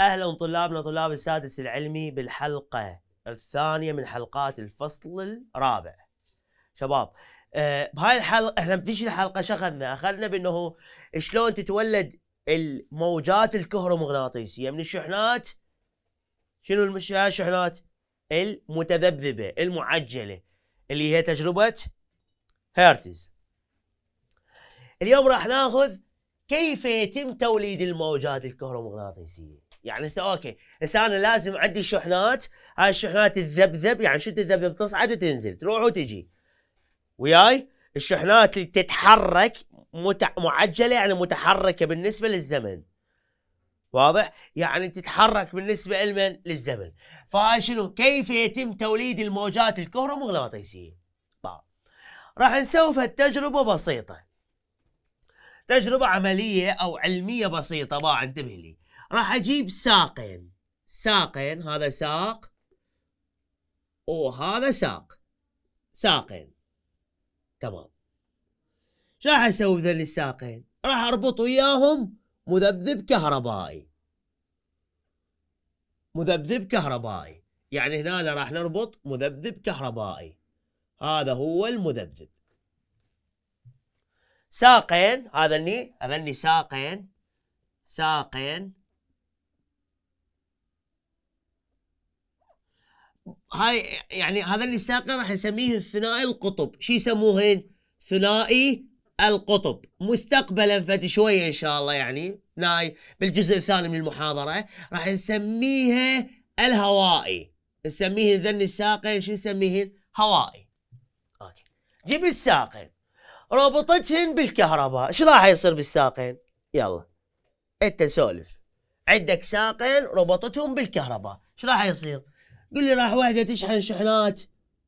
اهلا طلابنا طلاب السادس العلمي بالحلقه الثانيه من حلقات الفصل الرابع. شباب آه بهاي الحلقه احنا بذيك الحلقه شخذنا اخذنا بانه شلون تتولد الموجات الكهرومغناطيسيه من الشحنات شنو الشحنات؟ المتذبذبه المعجله اللي هي تجربه هيرتز. اليوم راح ناخذ كيف يتم توليد الموجات الكهرومغناطيسيه يعني هسه اوكي هسه انا لازم عندي شحنات هاي الشحنات تذبذب يعني شو تذبذب تصعد وتنزل تروح وتجي وياي الشحنات اللي تتحرك متع... معجله يعني متحركه بالنسبه للزمن واضح يعني تتحرك بالنسبه لمن للزمن فهاي شنو كيف يتم توليد الموجات الكهرومغناطيسيه طيب. راح نسوي التجربة بسيطة تجربة عملية أو علمية بسيطة با انتبه لي راح اجيب ساقين ساقين هذا ساق وهذا ساق ساقين تمام شو راح اسوي بذل الساقين راح اربط وياهم مذبذب كهربائي مذبذب كهربائي يعني هنا راح نربط مذبذب كهربائي هذا هو المذبذب ساقين هذا اللي هذا اللي ساقين ساقين هاي يعني هذا اللي ساقه راح نسميه الثنائي القطب شو يسموهن ثنائي القطب مستقبلا فد شويه ان شاء الله يعني ناي بالجزء الثاني من المحاضره راح نسميها الهوائي نسميه ذن الساقين شو نسميهن هوائي اوكي جيب الساقين ربطتهن بالكهرباء شو راح يصير بالساقين يلا انت سولف عندك ساقين ربطتهم بالكهرباء شو راح يصير قل لي راح وحده تشحن شحنات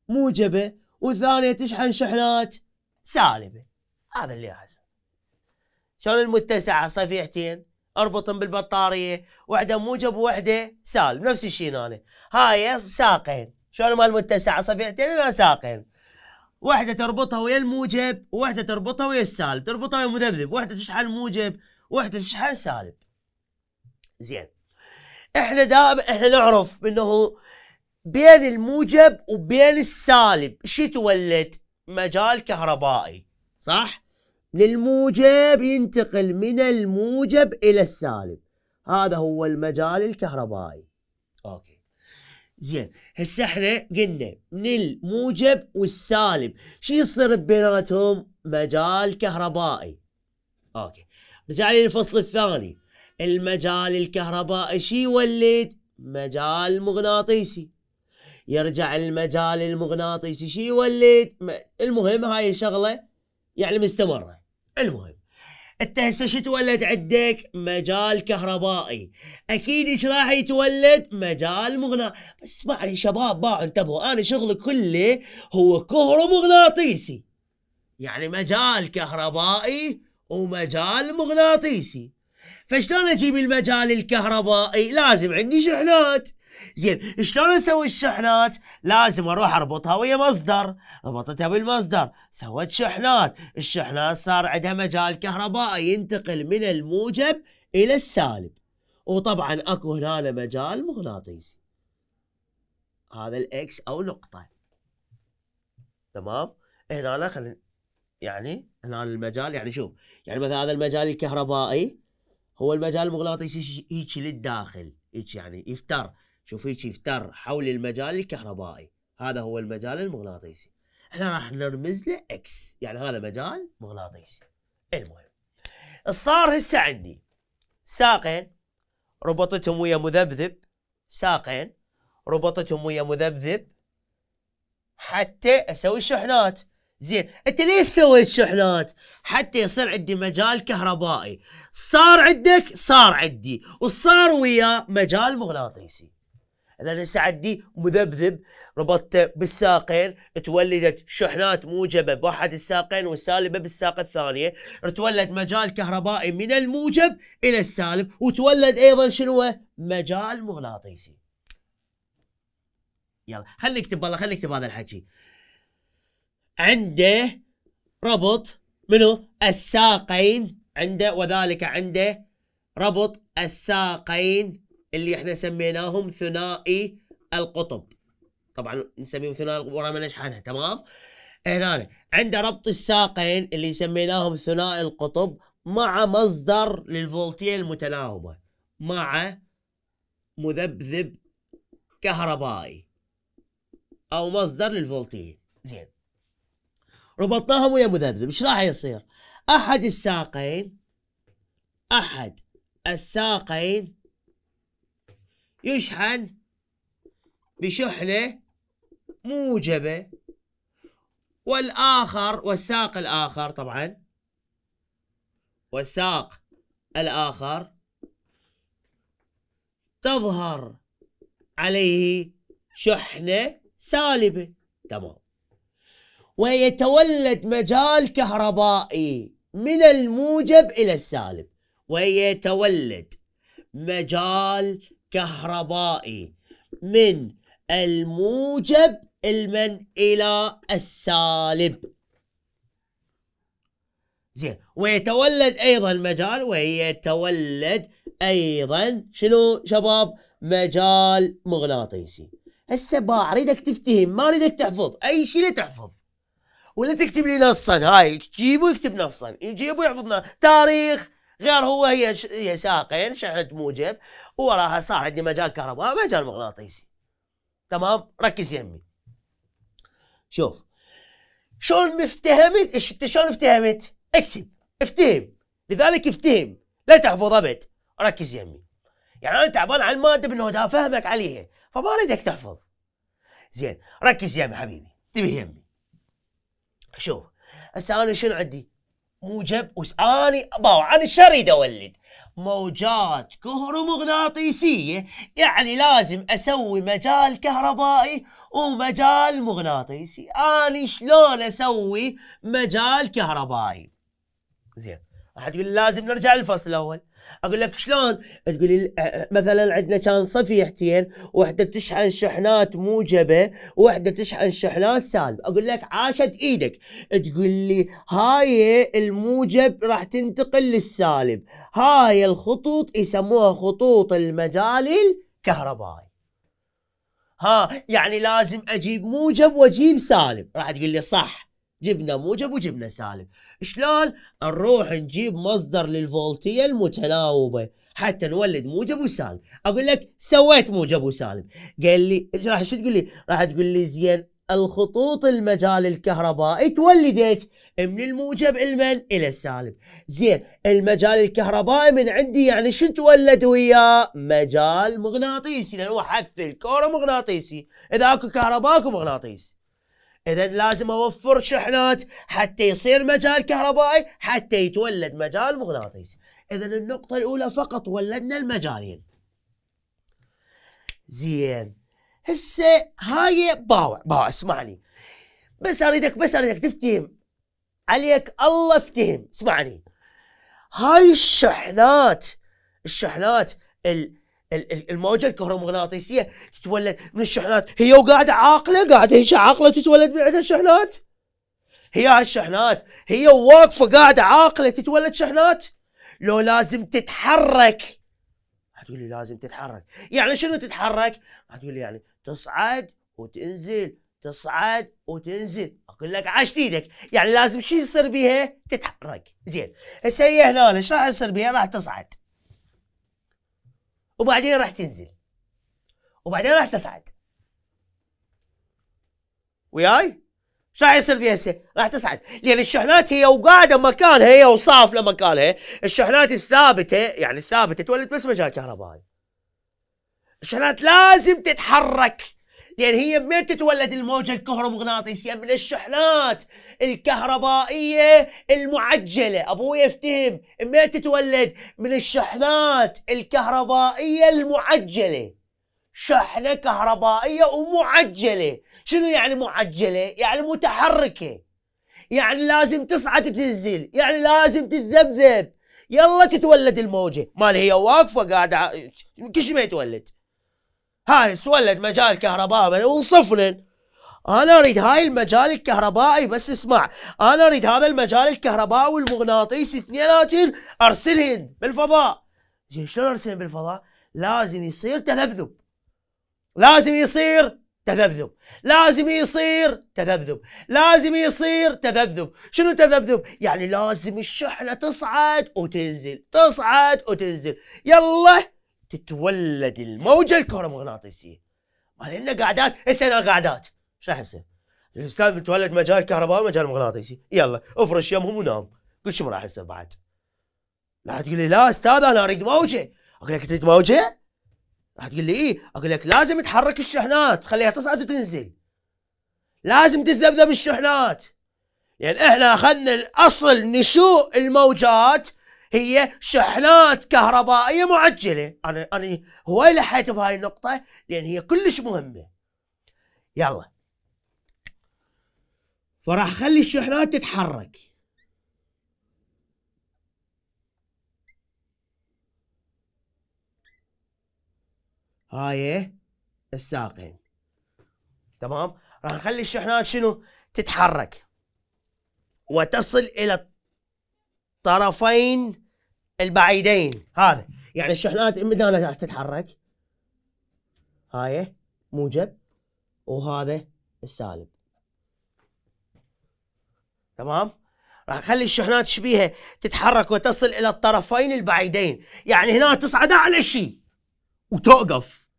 موجبه والثانيه تشحن شحنات سالبه هذا اللي احسن شلون المتسعه صفيحتين اربطهم بالبطاريه وحده موجب وواحدة سالب نفس الشيء انا هاي ساقين شلون مال المتسعه صفيحتين انا ساقين واحدة تربطها ويا الموجب وواحدة تربطها ويا السالب تربطها ويا المذبذب واحدة تشحن موجب واحدة تشحن سالب زين احنا دائما احنا نعرف انه بين الموجب وبين السالب ايش تولد مجال كهربائي صح للموجب ينتقل من الموجب الى السالب هذا هو المجال الكهربائي اوكي زين هسه احنا قلنا من الموجب والسالب شو يصير بيناتهم مجال كهربائي اوكي رجع لي الفصل الثاني المجال الكهربائي شو يولد مجال مغناطيسي يرجع المجال المغناطيسي شي يولد المهم هاي الشغله يعني مستمره المهم انت هسه شو تولد عندك مجال كهربائي اكيد ايش راح يتولد مجال مغناطيسي بس اسمعني شباب باع انتبهوا انا شغلي كله هو كهرومغناطيسي يعني مجال كهربائي ومجال مغناطيسي فشلون اجيب المجال الكهربائي لازم عندي شحنات زين شلون اسوي الشحنات لازم اروح اربطها ويا مصدر ربطتها بالمصدر سوت شحنات الشحنات صار عندها مجال كهربائي ينتقل من الموجب الى السالب وطبعا اكو هنا مجال مغناطيسي هذا الاكس او نقطه تمام هنا خلينا يعني هنا المجال يعني شوف يعني مثلا هذا المجال الكهربائي هو المجال المغناطيسي هيك للداخل هيك يعني يفتر شوف هيك يفتر حول المجال الكهربائي هذا هو المجال المغناطيسي احنا راح نرمز له اكس يعني هذا مجال مغناطيسي المهم صار هسه عندي ساقين ربطتهم ويا مذبذب ساقين ربطتهم ويا مذبذب حتى اسوي شحنات زين انت ليش سويت شحنات حتى يصير عندي مجال كهربائي صار عندك صار عندي وصار ويا مجال مغناطيسي لأن سعد دي مذبذب ربطته بالساقين تولدت شحنات موجبة باحد الساقين والسالبة بالساق الثانية تولد مجال كهربائي من الموجب إلى السالب وتولد أيضا شنو مجال مغناطيسي يلا خلينا نكتب والله خلينا نكتب هذا الحكي عنده ربط منو الساقين عنده وذلك عنده ربط الساقين اللي احنا سميناهم ثنائي القطب طبعا نسميهم ثنائي القطب ورا ما نشحنها تمام هنا عند ربط الساقين اللي سميناهم ثنائي القطب مع مصدر للفولتيه المتناوبه مع مذبذب كهربائي او مصدر للفولتيه زين ربطناهم ويا مذبذب ايش راح يصير احد الساقين احد الساقين يشحن بشحنة موجبة والآخر والساق الآخر طبعا والساق الآخر تظهر عليه شحنة سالبة تمام ويتولد مجال كهربائي من الموجب إلى السالب ويتولد مجال كهربائي من الموجب المن إلى السالب زين ويتولد أيضا مجال ويتولد أيضا شنو شباب مجال مغناطيسي هسه با اريدك تفتهم ما اريدك تحفظ اي شيء لا تحفظ ولا تكتب لي نصا هاي جيبوا يكتب نصا يجيبه يحفظنا تاريخ غير هو هي ساقين شحنة موجب وراها صار عندي مجال كهرباء مجال مغناطيسي تمام ركز يمي شوف شلون افتهمت ايش انت شلون افتهمت اكتب افتهم لذلك افتهم لا تحفظ ابد ركز يمي يعني انا تعبان على الماده بانه دا فهمك عليها فما اريدك تحفظ زين ركز يمي حبيبي انتبه يمي شوف هسه انا شنو عندي موجب وس اني باو انا شو اريد اولد موجات كهرومغناطيسية يعني لازم أسوي مجال كهربائي ومجال مغناطيسي أنا شلون أسوي مجال كهربائي زين راح تقول لازم نرجع للفصل الاول اقول لك شلون تقول آه، آه، مثلا عندنا كان صفيحتين وحده تشحن شحنات موجبه وحده تشحن شحنات سالب اقول لك عاشت ايدك تقول لي هاي الموجب راح تنتقل للسالب هاي الخطوط يسموها خطوط المجال الكهربائي ها يعني لازم اجيب موجب واجيب سالب راح تقول لي صح جبنا موجب وجبنا سالب شلون نروح نجيب مصدر للفولتية المتناوبة حتى نولد موجب وسالب اقول لك سويت موجب وسالب قال لي راح شو تقول لي راح تقول لي زين الخطوط المجال الكهربائي تولدت من الموجب المن الى السالب زين المجال الكهربائي من عندي يعني شو تولد وياه مجال مغناطيسي لانه حث الكوره مغناطيسي اذا اكو كهرباء اكو مغناطيس اذا لازم اوفر شحنات حتى يصير مجال كهربائي حتى يتولد مجال مغناطيسي اذا النقطه الاولى فقط ولدنا المجالين زين هسه هاي باوع باوع اسمعني بس اريدك بس اريدك تفتهم عليك الله افتهم اسمعني هاي الشحنات الشحنات ال الموجه الكهرومغناطيسيه تتولد من الشحنات هي وقاعده عاقله قاعده هي عاقله تتولد من عندها شحنات هي هالشحنات هي واقفه قاعده عاقله تتولد شحنات لو لازم تتحرك هتقول لي لازم تتحرك يعني شنو تتحرك هتقول لي يعني تصعد وتنزل تصعد وتنزل اقول لك عاش ايدك يعني لازم شي يصير بيها تتحرك زين هسه هي هنا ايش راح يصير بيها راح تصعد وبعدين راح تنزل وبعدين راح تصعد وياي شو راح يصير فيها هسه؟ راح تصعد لان الشحنات هي وقاعده مكانها هي وصافله مكانها الشحنات الثابته يعني الثابته تولد بس مجال كهربائي الشحنات لازم تتحرك لأن يعني هي من تتولد الموجة الكهرومغناطيسية من الشحنات الكهربائية المعجلة أبوي افتهم من تتولد من الشحنات الكهربائية المعجلة شحنة كهربائية ومعجلة شنو يعني معجلة؟ يعني متحركة يعني لازم تصعد تنزل يعني لازم تتذبذب يلا تتولد الموجة مال هي واقفة قاعدة كل شيء ما يتولد هاي استولد مجال كهرباء اوصف انا اريد هاي المجال الكهربائي بس اسمع انا اريد هذا المجال الكهربائي والمغناطيسي اثنيناتهم ارسلهن بالفضاء زين شلون ارسلهن بالفضاء؟ لازم يصير تذبذب لازم يصير تذبذب لازم يصير تذبذب لازم يصير تذبذب شنو تذبذب يعني لازم الشحنة تصعد وتنزل تصعد وتنزل يلا تتولد الموجه الكهرومغناطيسيه لنا قاعدات هسه قاعدات ايش راح يصير؟ الاستاذ بتولد مجال كهرباء ومجال مغناطيسي يلا افرش يمهم ونام كل شيء ما راح يصير بعد لا تقول لي لا استاذ انا اريد موجه اقول لك تريد موجه؟ راح تقول لي ايه اقول لك لازم تحرك الشحنات خليها تصعد وتنزل لازم تذبذب الشحنات لان يعني احنا اخذنا الاصل نشوء الموجات هي شحنات كهربائيه معجله انا انا هواي لحيت بهاي النقطه لان هي كلش مهمه يلا فراح اخلي الشحنات تتحرك هاي الساقين تمام راح نخلي الشحنات شنو تتحرك وتصل الى الطرفين البعيدين هذا يعني الشحنات المدانه راح تتحرك هاي موجب وهذا السالب تمام راح اخلي الشحنات شبيهه تتحرك وتصل الى الطرفين البعيدين يعني هنا تصعد على شيء وتوقف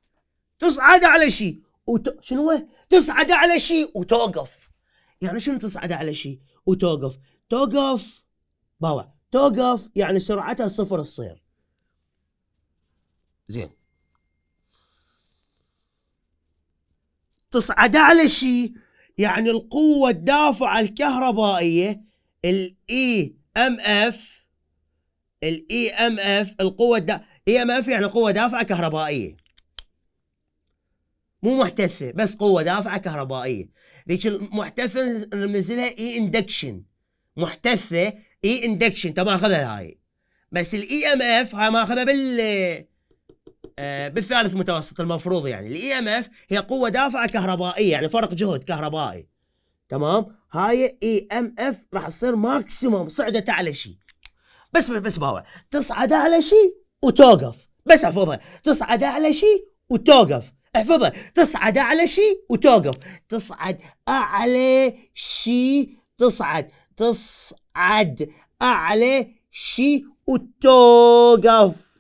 تصعد على شيء وت... شنو هو؟ تصعد على شيء وتوقف يعني شنو تصعد على شيء وتوقف توقف باوع توقف يعني سرعتها صفر تصير زين تصعد على شيء يعني القوة الدافعة الكهربائية الاي ام e اف الاي ام e اف القوة الدا اي e ام اف يعني قوة دافعة كهربائية مو محتثة بس قوة دافعة كهربائية ذيك المحتثة نرمز لها اي اندكشن محتثة اي اندكشن تبع اخذها هاي بس الاي ام e اف هاي ماخذها بال آه، بالثالث متوسط المفروض يعني الاي ام e اف هي قوه دافعه كهربائيه يعني فرق جهد كهربائي تمام هاي اي ام اف راح تصير ماكسيموم صعدت على شيء بس بس باوع تصعد على شيء وتوقف بس احفظها تصعد على شيء وتوقف احفظها تصعد على شيء وتوقف تصعد على شيء تصعد تصعد أعلى شيء وتوقف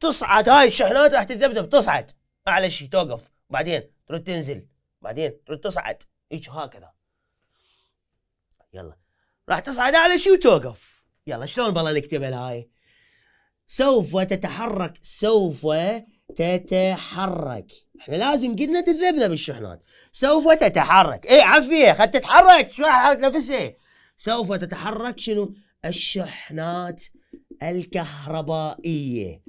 تصعد هاي الشحنات راح تذبذب تصعد أعلى شيء توقف بعدين ترد تنزل بعدين ترد تصعد هيك هكذا يلا راح تصعد أعلى شيء وتوقف يلا شلون بالله نكتبها هاي سوف تتحرك سوف تتحرك احنا لازم قلنا تذبنا بالشحنات سوف تتحرك اي عفيه خد تتحرك شو حرك نفسه سوف تتحرك شنو الشحنات الكهربائيه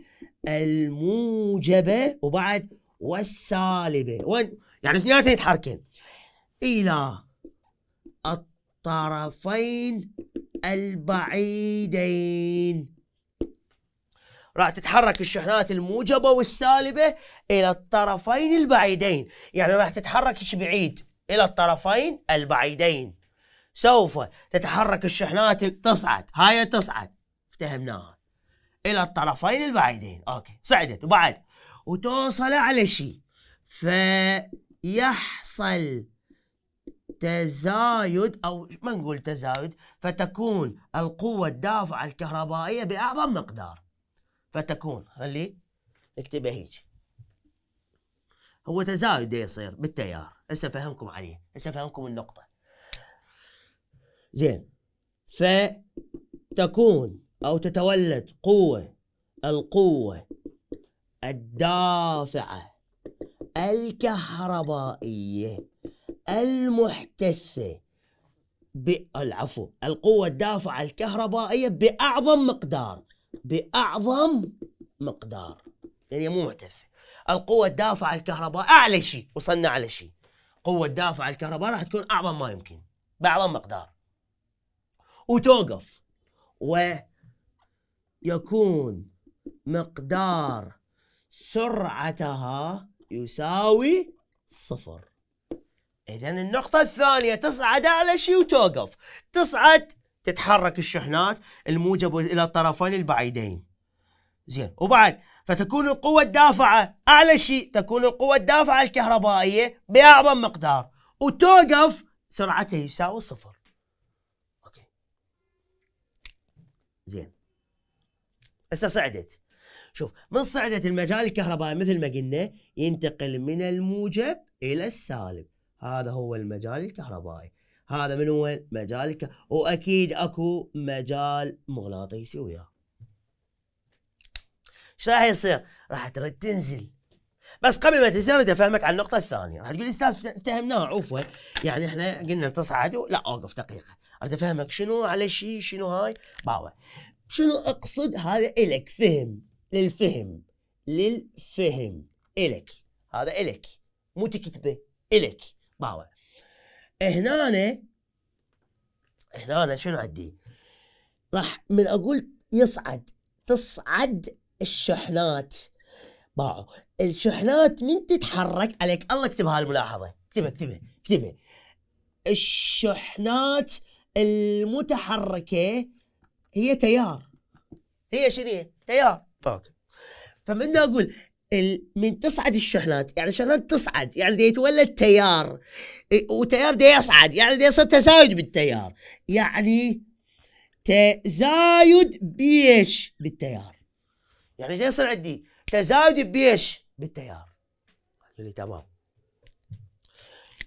الموجبه وبعد والسالبه وين يعني اثنيناتهم يتحركين الى الطرفين البعيدين راح تتحرك الشحنات الموجبة والسالبة إلى الطرفين البعيدين يعني راح تتحرك بعيد إلى الطرفين البعيدين سوف تتحرك الشحنات تصعد هاي تصعد افتهمناها إلى الطرفين البعيدين أوكي صعدت وبعد وتوصل على شيء فيحصل تزايد أو ما نقول تزايد فتكون القوة الدافعة الكهربائية بأعظم مقدار فتكون خلي اكتبها هيك هو تزايد يصير بالتيار هسه افهمكم عليه هسه افهمكم النقطه زين فتكون او تتولد قوه القوه الدافعه الكهربائيه المحتثه بالعفو القوة الدافعة الكهربائية بأعظم مقدار باعظم مقدار يعني هي مو معتزه القوه الدافعه الكهرباء اعلى شيء وصلنا على شيء قوه الدافعه الكهرباء راح تكون اعظم ما يمكن باعظم مقدار وتوقف ويكون مقدار سرعتها يساوي صفر إذا النقطة الثانية تصعد على شيء وتوقف تصعد تتحرك الشحنات الموجبة إلى الطرفين البعيدين زين وبعد فتكون القوة الدافعة أعلى شيء تكون القوة الدافعة الكهربائية بأعظم مقدار وتوقف سرعتها يساوي صفر أوكي زين هسه صعدت شوف من صعدت المجال الكهربائي مثل ما قلنا ينتقل من الموجب إلى السالب هذا هو المجال الكهربائي هذا من وين؟ مجالك واكيد اكو مجال مغناطيسي وياه. ايش راح يصير؟ راح ترد تنزل. بس قبل ما تنزل اريد افهمك على النقطة الثانية، راح تقول استاذ فهمناها عفوا، يعني احنا قلنا تصعد لا اوقف دقيقة، اريد افهمك شنو على شيء شنو هاي؟ باوع. شنو اقصد هذا الك فهم للفهم للفهم الك هذا الك مو تكتبه الك باوع هنا إيه هنا إيه شنو عندي؟ راح من اقول يصعد تصعد الشحنات باعوا الشحنات من تتحرك عليك الله اكتب هالملاحظه اكتبها اكتبها اكتبها الشحنات المتحركه هي تيار هي شنو هي؟ تيار اوكي فمن اقول من تصعد الشحنات يعني الشحنات تصعد يعني يتولد تيار إيه، وتيار دي يصعد يعني دي يصير تزايد بالتيار يعني تزايد بيش بالتيار يعني دي يصير عندي تزايد بيش بالتيار اللي تمام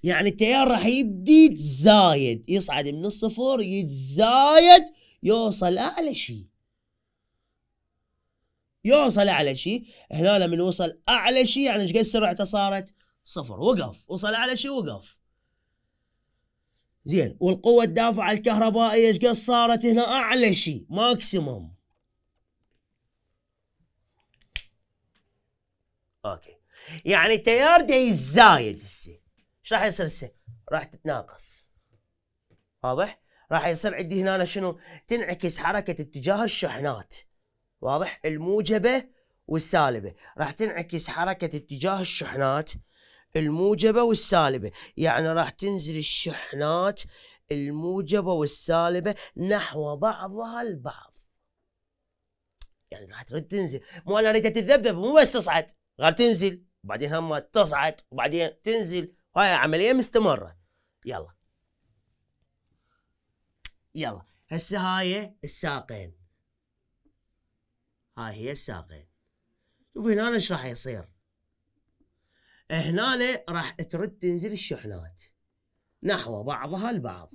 يعني التيار راح يبدي يتزايد يصعد من الصفر يتزايد يوصل اعلى شيء يوصل اعلى شيء هنا من وصل اعلى شيء يعني ايش قد سرعته صارت صفر وقف وصل اعلى شيء وقف زين والقوة الدافعة الكهربائية ايش قد صارت هنا اعلى شيء ماكسيموم اوكي يعني التيار ده يزايد هسه ايش راح يصير هسه؟ راح تتناقص واضح؟ راح يصير عندي هنا شنو؟ تنعكس حركة اتجاه الشحنات واضح الموجبة والسالبة راح تنعكس حركة اتجاه الشحنات الموجبة والسالبة يعني راح تنزل الشحنات الموجبة والسالبة نحو بعضها البعض يعني راح ترد تنزل مو انا اريدها تتذبذب مو بس تصعد غير تنزل وبعدين هم تصعد وبعدين تنزل هاي عملية مستمرة يلا يلا هسه هاي الساقين هاي هي الساقين شوف هنا ايش راح يصير هنا راح ترد تنزل الشحنات نحو بعضها البعض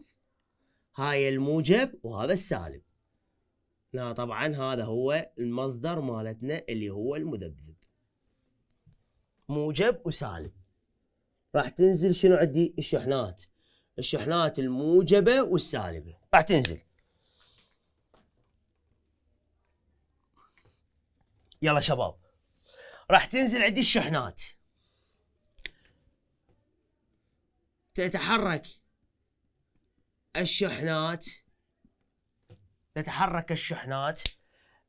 هاي الموجب وهذا السالب لا طبعا هذا هو المصدر مالتنا اللي هو المذبذب موجب وسالب راح تنزل شنو عندي الشحنات الشحنات الموجبة والسالبة راح تنزل يلا شباب راح تنزل عندي الشحنات تتحرك الشحنات تتحرك الشحنات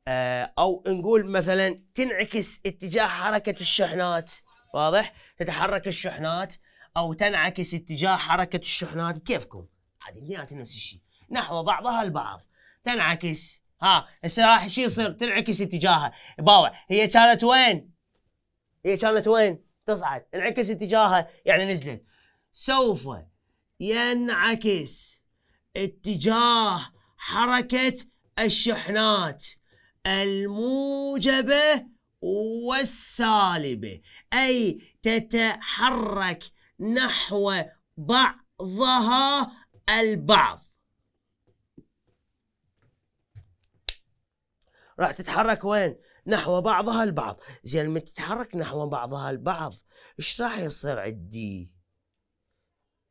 آه، او نقول مثلا تنعكس اتجاه حركه الشحنات واضح تتحرك الشحنات او تنعكس اتجاه حركه الشحنات كيفكم عاد نفس الشيء نحو بعضها البعض تنعكس ها هسه راح شو يصير تنعكس اتجاهها باوع هي كانت وين؟ هي كانت وين؟ تصعد انعكس اتجاهها يعني نزلت سوف ينعكس اتجاه حركة الشحنات الموجبة والسالبة أي تتحرك نحو بعضها البعض راح تتحرك وين نحو بعضها البعض زين لما تتحرك نحو بعضها البعض ايش راح يصير عندي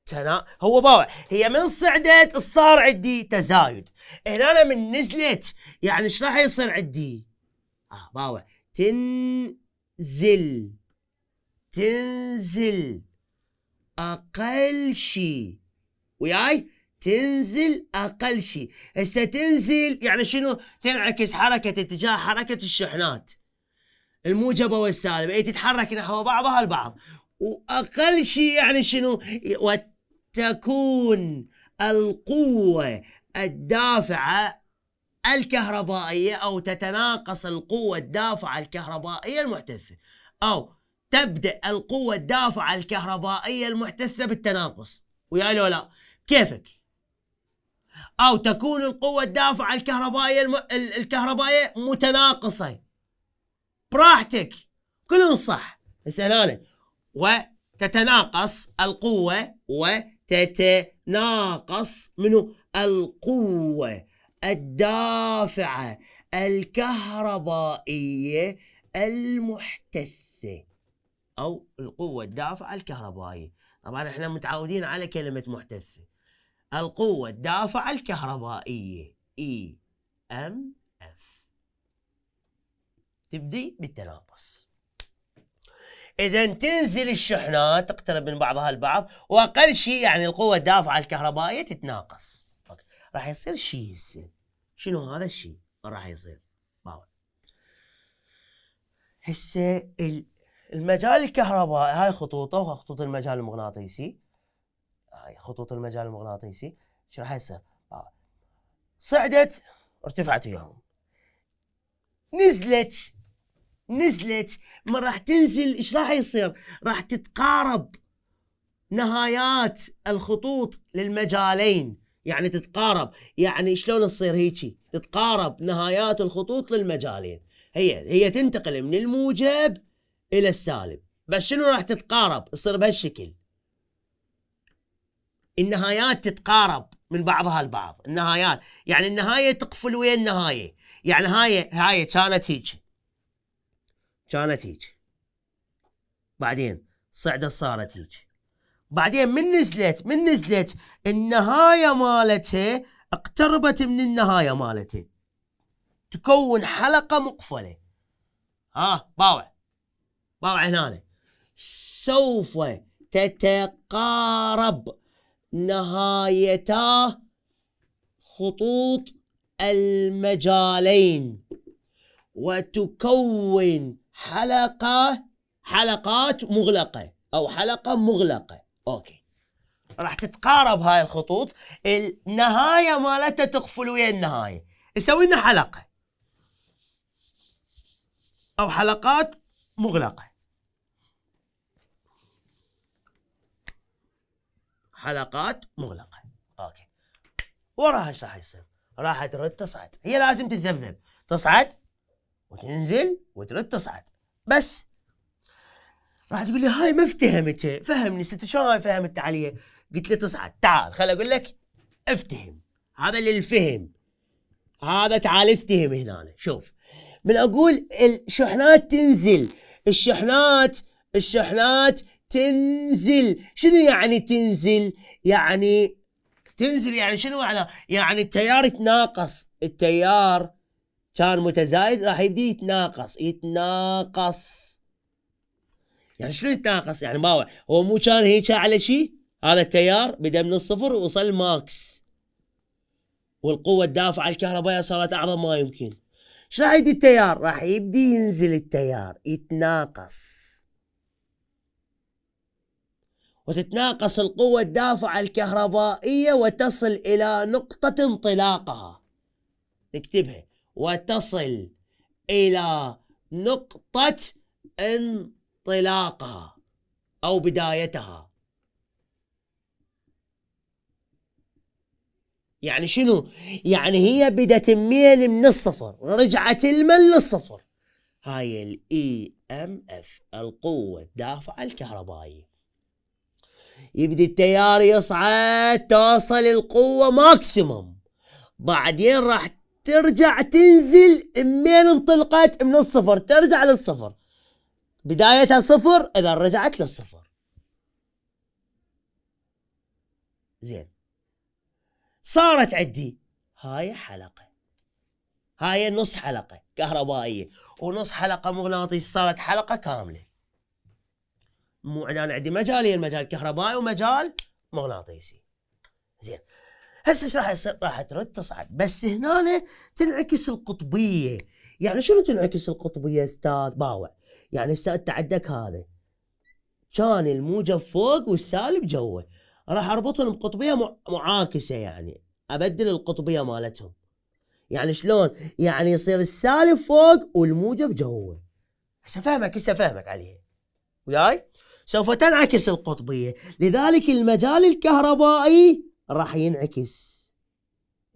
تنا هو باوع هي من صعدت صار عندي تزايد هنا أنا من نزلت يعني ايش راح يصير عندي اه باوع تنزل تنزل اقل شيء وياي تنزل اقل شيء هسه تنزل يعني شنو تنعكس حركه اتجاه حركه الشحنات الموجبه والسالبه هي إيه، تتحرك نحو بعضها البعض واقل شيء يعني شنو وتكون القوه الدافعه الكهربائيه او تتناقص القوه الدافعه الكهربائيه المحتثه او تبدا القوه الدافعه الكهربائيه المحتثه بالتناقص ويا لو لا كيفك أو تكون القوة الدافعة الكهربائية الم... الكهربائية متناقصة براحتك كل صح اسأل أنا وتتناقص القوة وتتناقص منه القوة الدافعة الكهربائية المحتثة أو القوة الدافعة الكهربائية طبعا احنا متعودين على كلمة محتثة القوة الدافعة الكهربائية اي e ام اف تبدي بالتناقص اذا تنزل الشحنات تقترب من بعضها البعض واقل شيء يعني القوة الدافعة الكهربائية تتناقص راح يصير شيء هسه شنو هذا الشيء راح يصير باور هسه المجال الكهربائي هاي خطوطه وخطوط المجال المغناطيسي خطوط المجال المغناطيسي شو راح يصير؟ آه. صعدت ارتفعت وياهم نزلت نزلت ما راح تنزل ايش راح يصير؟ راح تتقارب نهايات الخطوط للمجالين يعني تتقارب يعني شلون تصير هيجي تتقارب نهايات الخطوط للمجالين هي هي تنتقل من الموجب الى السالب بس شنو راح تتقارب تصير بهالشكل النهايات تتقارب من بعضها البعض النهايات يعني النهايه تقفل ويا النهايه يعني هاي هاي كانت هيك كانت هيك بعدين صعدت صارت هيك بعدين من نزلت من نزلت النهايه مالتها اقتربت من النهايه مالتها تكون حلقه مقفله ها باوع باوع هنا سوف تتقارب نهايتا خطوط المجالين وتكون حلقة حلقات مغلقة أو حلقة مغلقة أوكي راح تتقارب هاي الخطوط النهاية مالتها تقفل ويا النهاية يسوي لنا حلقة أو حلقات مغلقة حلقات مغلقه اوكي وراها ايش راح يصير؟ راح ترد تصعد هي لازم تتذبذب تصعد وتنزل وترد تصعد بس راح تقول لي هاي ما افتهمتها فهمني ست شلون فهمت علي قلت لي تصعد تعال خل اقول لك افتهم هذا للفهم هذا تعال افتهم هنا شوف من اقول الشحنات تنزل الشحنات الشحنات تنزل شنو يعني تنزل يعني تنزل يعني شنو على يعني التيار يتناقص التيار كان متزايد راح يبدي يتناقص يتناقص يعني شنو يتناقص يعني ما هو مو كان هيك على شيء هذا التيار بدا من الصفر ووصل ماكس والقوة الدافعة الكهربائية صارت أعظم ما يمكن. ايش راح يبدي التيار؟ راح يبدي ينزل التيار يتناقص. وتتناقص القوة الدافعة الكهربائية وتصل إلى نقطة انطلاقها نكتبها وتصل إلى نقطة انطلاقها أو بدايتها يعني شنو؟ يعني هي بدت منين من الصفر رجعت المن للصفر هاي الاي ام e اف القوة الدافعة الكهربائية يبدي التيار يصعد توصل القوة ماكسيموم بعدين راح ترجع تنزل من انطلقت من الصفر ترجع للصفر بدايتها صفر اذا رجعت للصفر زين صارت عندي هاي حلقة هاي نص حلقة كهربائية ونص حلقة مغناطيس صارت حلقة كاملة مو انا عندي مجالين مجال إيه كهربائي ومجال مغناطيسي زين هسه ايش راح يصير؟ راح ترد تصعد بس هنا تنعكس القطبيه يعني شنو تنعكس القطبيه استاذ باوع؟ يعني هسه انت عندك هذا كان الموجب فوق والسالب جوه راح اربطهم بقطبيه معاكسه يعني ابدل القطبيه مالتهم يعني شلون؟ يعني يصير السالب فوق والموجب جوه هسه فهمك هسه فهمك عليه وياي؟ سوف تنعكس القطبية لذلك المجال الكهربائي راح ينعكس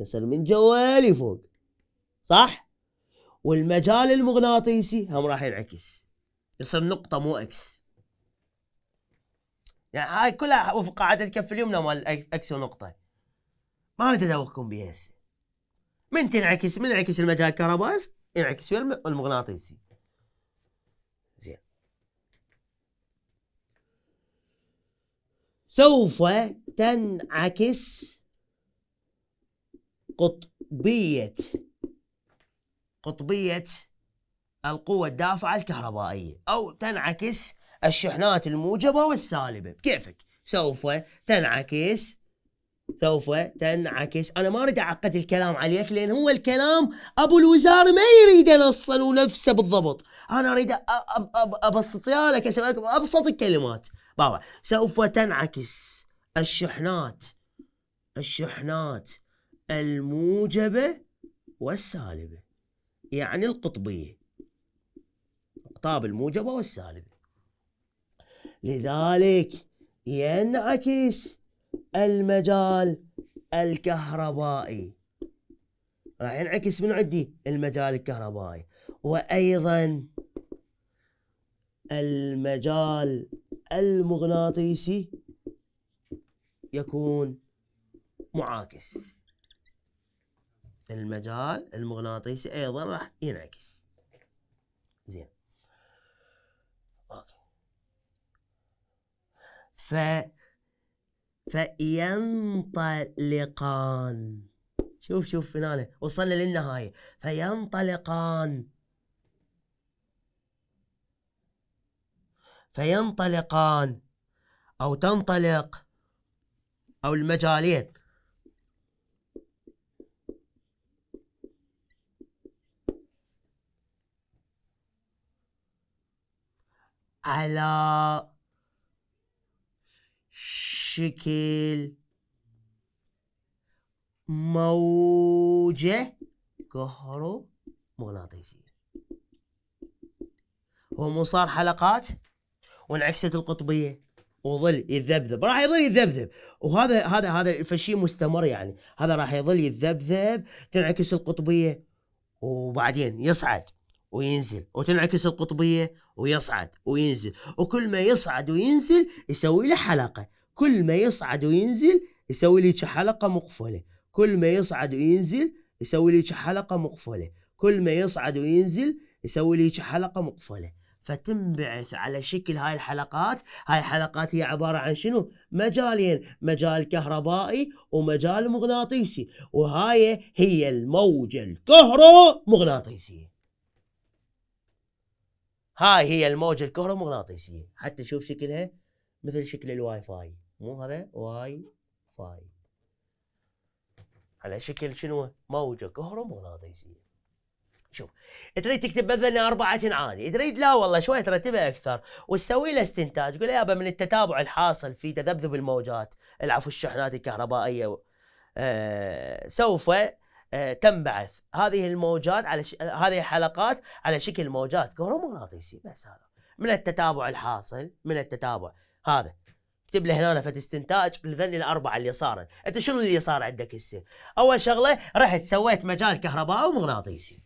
يصير من جوا لفوق صح والمجال المغناطيسي هم راح ينعكس يصير نقطة مو اكس يعني هاي كلها وفق قاعدة الكف اليمنى مال اكس ونقطة ما اريد ادوخكم بها هسه من تنعكس من ينعكس المجال الكهربائي ينعكس ويا المغناطيسي سوف تنعكس قطبية قطبية القوة الدافعة الكهربائية أو تنعكس الشحنات الموجبة والسالبة كيفك سوف تنعكس سوف تنعكس انا ما اريد اعقد الكلام عليك لان هو الكلام ابو الوزارة ما يريد نصا ونفسه بالضبط انا اريد ابسط لك ابسط الكلمات بابا سوف تنعكس الشحنات الشحنات الموجبة والسالبة يعني القطبية اقطاب الموجبة والسالبة لذلك ينعكس المجال الكهربائي راح ينعكس من عندي المجال الكهربائي وأيضا المجال المغناطيسي يكون معاكس المجال المغناطيسي أيضا راح ينعكس زين أوكي ف فينطلقان شوف شوف هنا وصلنا للنهاية فينطلقان فينطلقان أو تنطلق أو المجالين على شكل موجة كهرومغناطيسية مو صار حلقات وانعكست القطبية وظل يذبذب راح يظل يذبذب وهذا هذا هذا الفشي مستمر يعني هذا راح يظل يذبذب تنعكس القطبية وبعدين يصعد وينزل وتنعكس القطبية ويصعد وينزل وكل ما يصعد وينزل يسوي له حلقة كل ما يصعد وينزل يسوي لي حلقه مقفله كل ما يصعد وينزل يسوي لي حلقه مقفله كل ما يصعد وينزل يسوي لي حلقه مقفله فتنبعث على شكل هاي الحلقات هاي الحلقات هي عبارة عن شنو مجالين مجال كهربائي ومجال مغناطيسي وهاي هي الموجة الكهرومغناطيسية هاي هي الموجة الكهرومغناطيسية حتى شوف شكلها مثل شكل الواي فاي مو هذا واي فاي على شكل شنو موجة كهرومغناطيسية شوف تريد تكتب مثلا أربعة عادي تريد لا والله شوي ترتبها أكثر وتسوي له استنتاج تقول يابا من التتابع الحاصل في تذبذب الموجات العفو الشحنات الكهربائية آه سوف آه تنبعث هذه الموجات على ش... هذه الحلقات على شكل موجات كهرومغناطيسية بس هذا من التتابع الحاصل من التتابع هذا اكتب له هنا فد استنتاج لذني الاربعه اللي صارت، انت شنو اللي صار عندك هسه اول شغله رحت سويت مجال كهربائي ومغناطيسي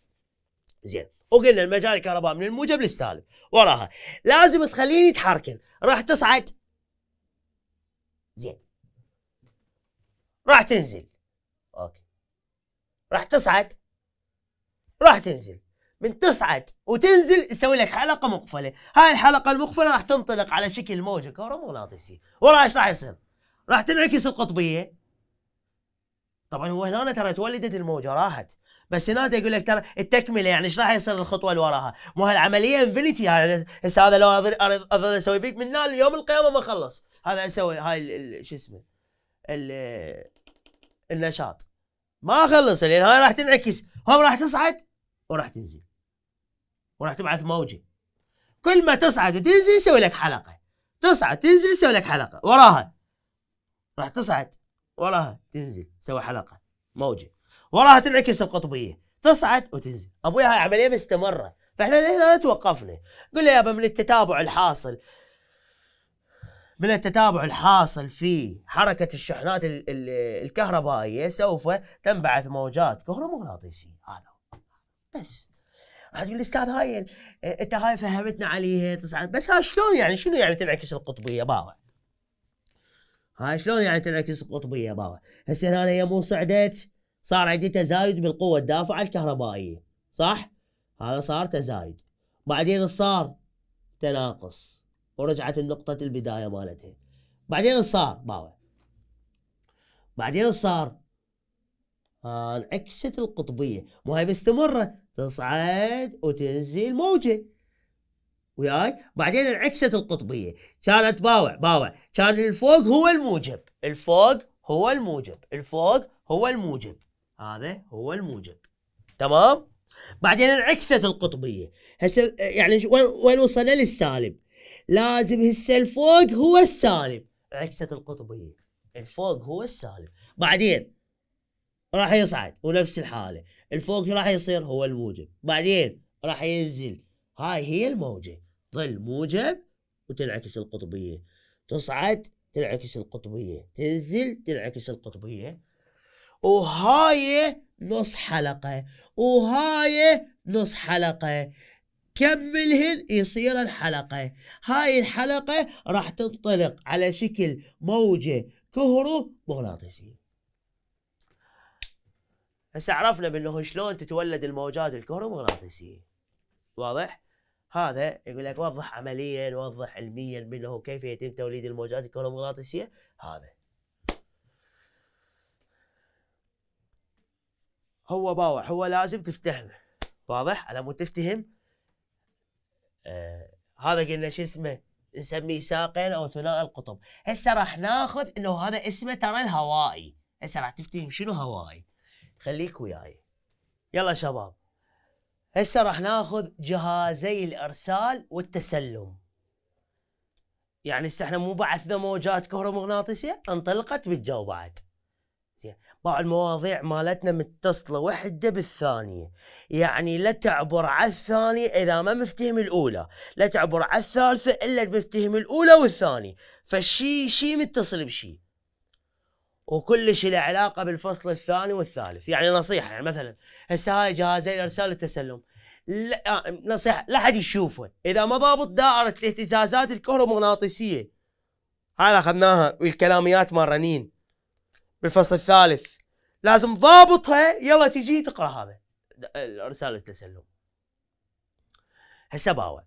زين وقلنا المجال الكهربائي من الموجب للسالب وراها لازم تخليني اتحركن راح تصعد زين راح تنزل اوكي راح تصعد راح تنزل من تصعد وتنزل يسوي لك حلقه مقفله، هاي الحلقه المقفله راح تنطلق على شكل موجه مغناطيسي، ورا ايش راح يصير؟ راح تنعكس القطبيه. طبعا هو هنا ترى تولدت الموجه راحت، بس هنا يقول لك ترى التكمله يعني ايش راح يصير الخطوه اللي وراها؟ مو هالعمليه انفنتي يعني هسه هذا لو اظل اسوي بيك من هنا ليوم القيامه ما خلص، هذا اسوي هاي شو اسمه؟ النشاط. ما خلص لان هاي راح تنعكس، هم راح تصعد وراح تنزل وراح تبعث موجة كل ما تصعد وتنزل يسوي لك حلقة تصعد تنزل يسوي لك حلقة وراها راح تصعد وراها تنزل سوي حلقة موجة وراها تنعكس القطبية تصعد وتنزل ابويا هاي عملية مستمرة فاحنا لا توقفنا قل يابا من التتابع الحاصل من التتابع الحاصل في حركة الشحنات الكهربائية سوف تنبعث موجات كهرومغناطيسية بس يقول استاذ هاي إيه، انت هاي فهمتنا عليها تصعد بس ها شلون يعني شنو يعني تنعكس القطبيه باوع هاي شلون يعني تنعكس القطبيه باوع هسه انا هي مو صعدت صار عندي تزايد بالقوه الدافعه الكهربائيه صح هذا صار تزايد بعدين صار تناقص ورجعت لنقطة البداية مالتها بعدين صار باوع بعدين صار آه، انعكست القطبية مو هي مستمرة تصعد وتنزل موجة وياي بعدين انعكست القطبية كانت باوع باوع كان الفوق هو الموجب الفوق هو الموجب الفوق هو الموجب هذا هو الموجب تمام بعدين انعكست القطبية هسه يعني وين وصلنا للسالب لازم هسه الفوق هو السالب عكسة القطبية الفوق هو السالب بعدين راح يصعد ونفس الحاله الفوق راح يصير هو الموجب بعدين راح ينزل هاي هي الموجه ظل موجب وتنعكس القطبيه تصعد تنعكس القطبيه تنزل تنعكس القطبيه وهاي نص حلقه وهاي نص حلقه كملهن يصير الحلقة هاي الحلقة راح تنطلق على شكل موجة كهرومغناطيسية هسه عرفنا بانه شلون تتولد الموجات الكهرومغناطيسيه واضح هذا يقول لك وضح عمليا وضح علميا بانه كيف يتم توليد الموجات الكهرومغناطيسيه هذا هو باوع هو لازم تفتهمه واضح على مود تفتهم آه هذا قلنا شو اسمه نسميه ساقين او ثنائي القطب هسه راح ناخذ انه هذا اسمه ترى الهوائي هسه راح تفتهم شنو هوائي خليك وياي يلا شباب هسه راح ناخذ جهازي الارسال والتسلم يعني هسه احنا مو بعثنا موجات كهرومغناطيسيه انطلقت بالجو بعد زين بعض المواضيع مالتنا متصله وحده بالثانيه يعني لا تعبر على الثانيه اذا ما مفتهم الاولى لا تعبر على الثالثه الا مفتهم الاولى والثانيه فالشي شي متصل بشي وكلش له علاقه بالفصل الثاني والثالث يعني نصيحه يعني مثلا هسه هاي جهازين ارسال التسلم لا آه، نصيحه لا حد يشوفه اذا ما ضابط دائره الاهتزازات الكهرومغناطيسيه هاي اخذناها والكلاميات مرنين بالفصل الثالث لازم ضابطها يلا تجي تقرا هذا ارسال التسلم هسه باوع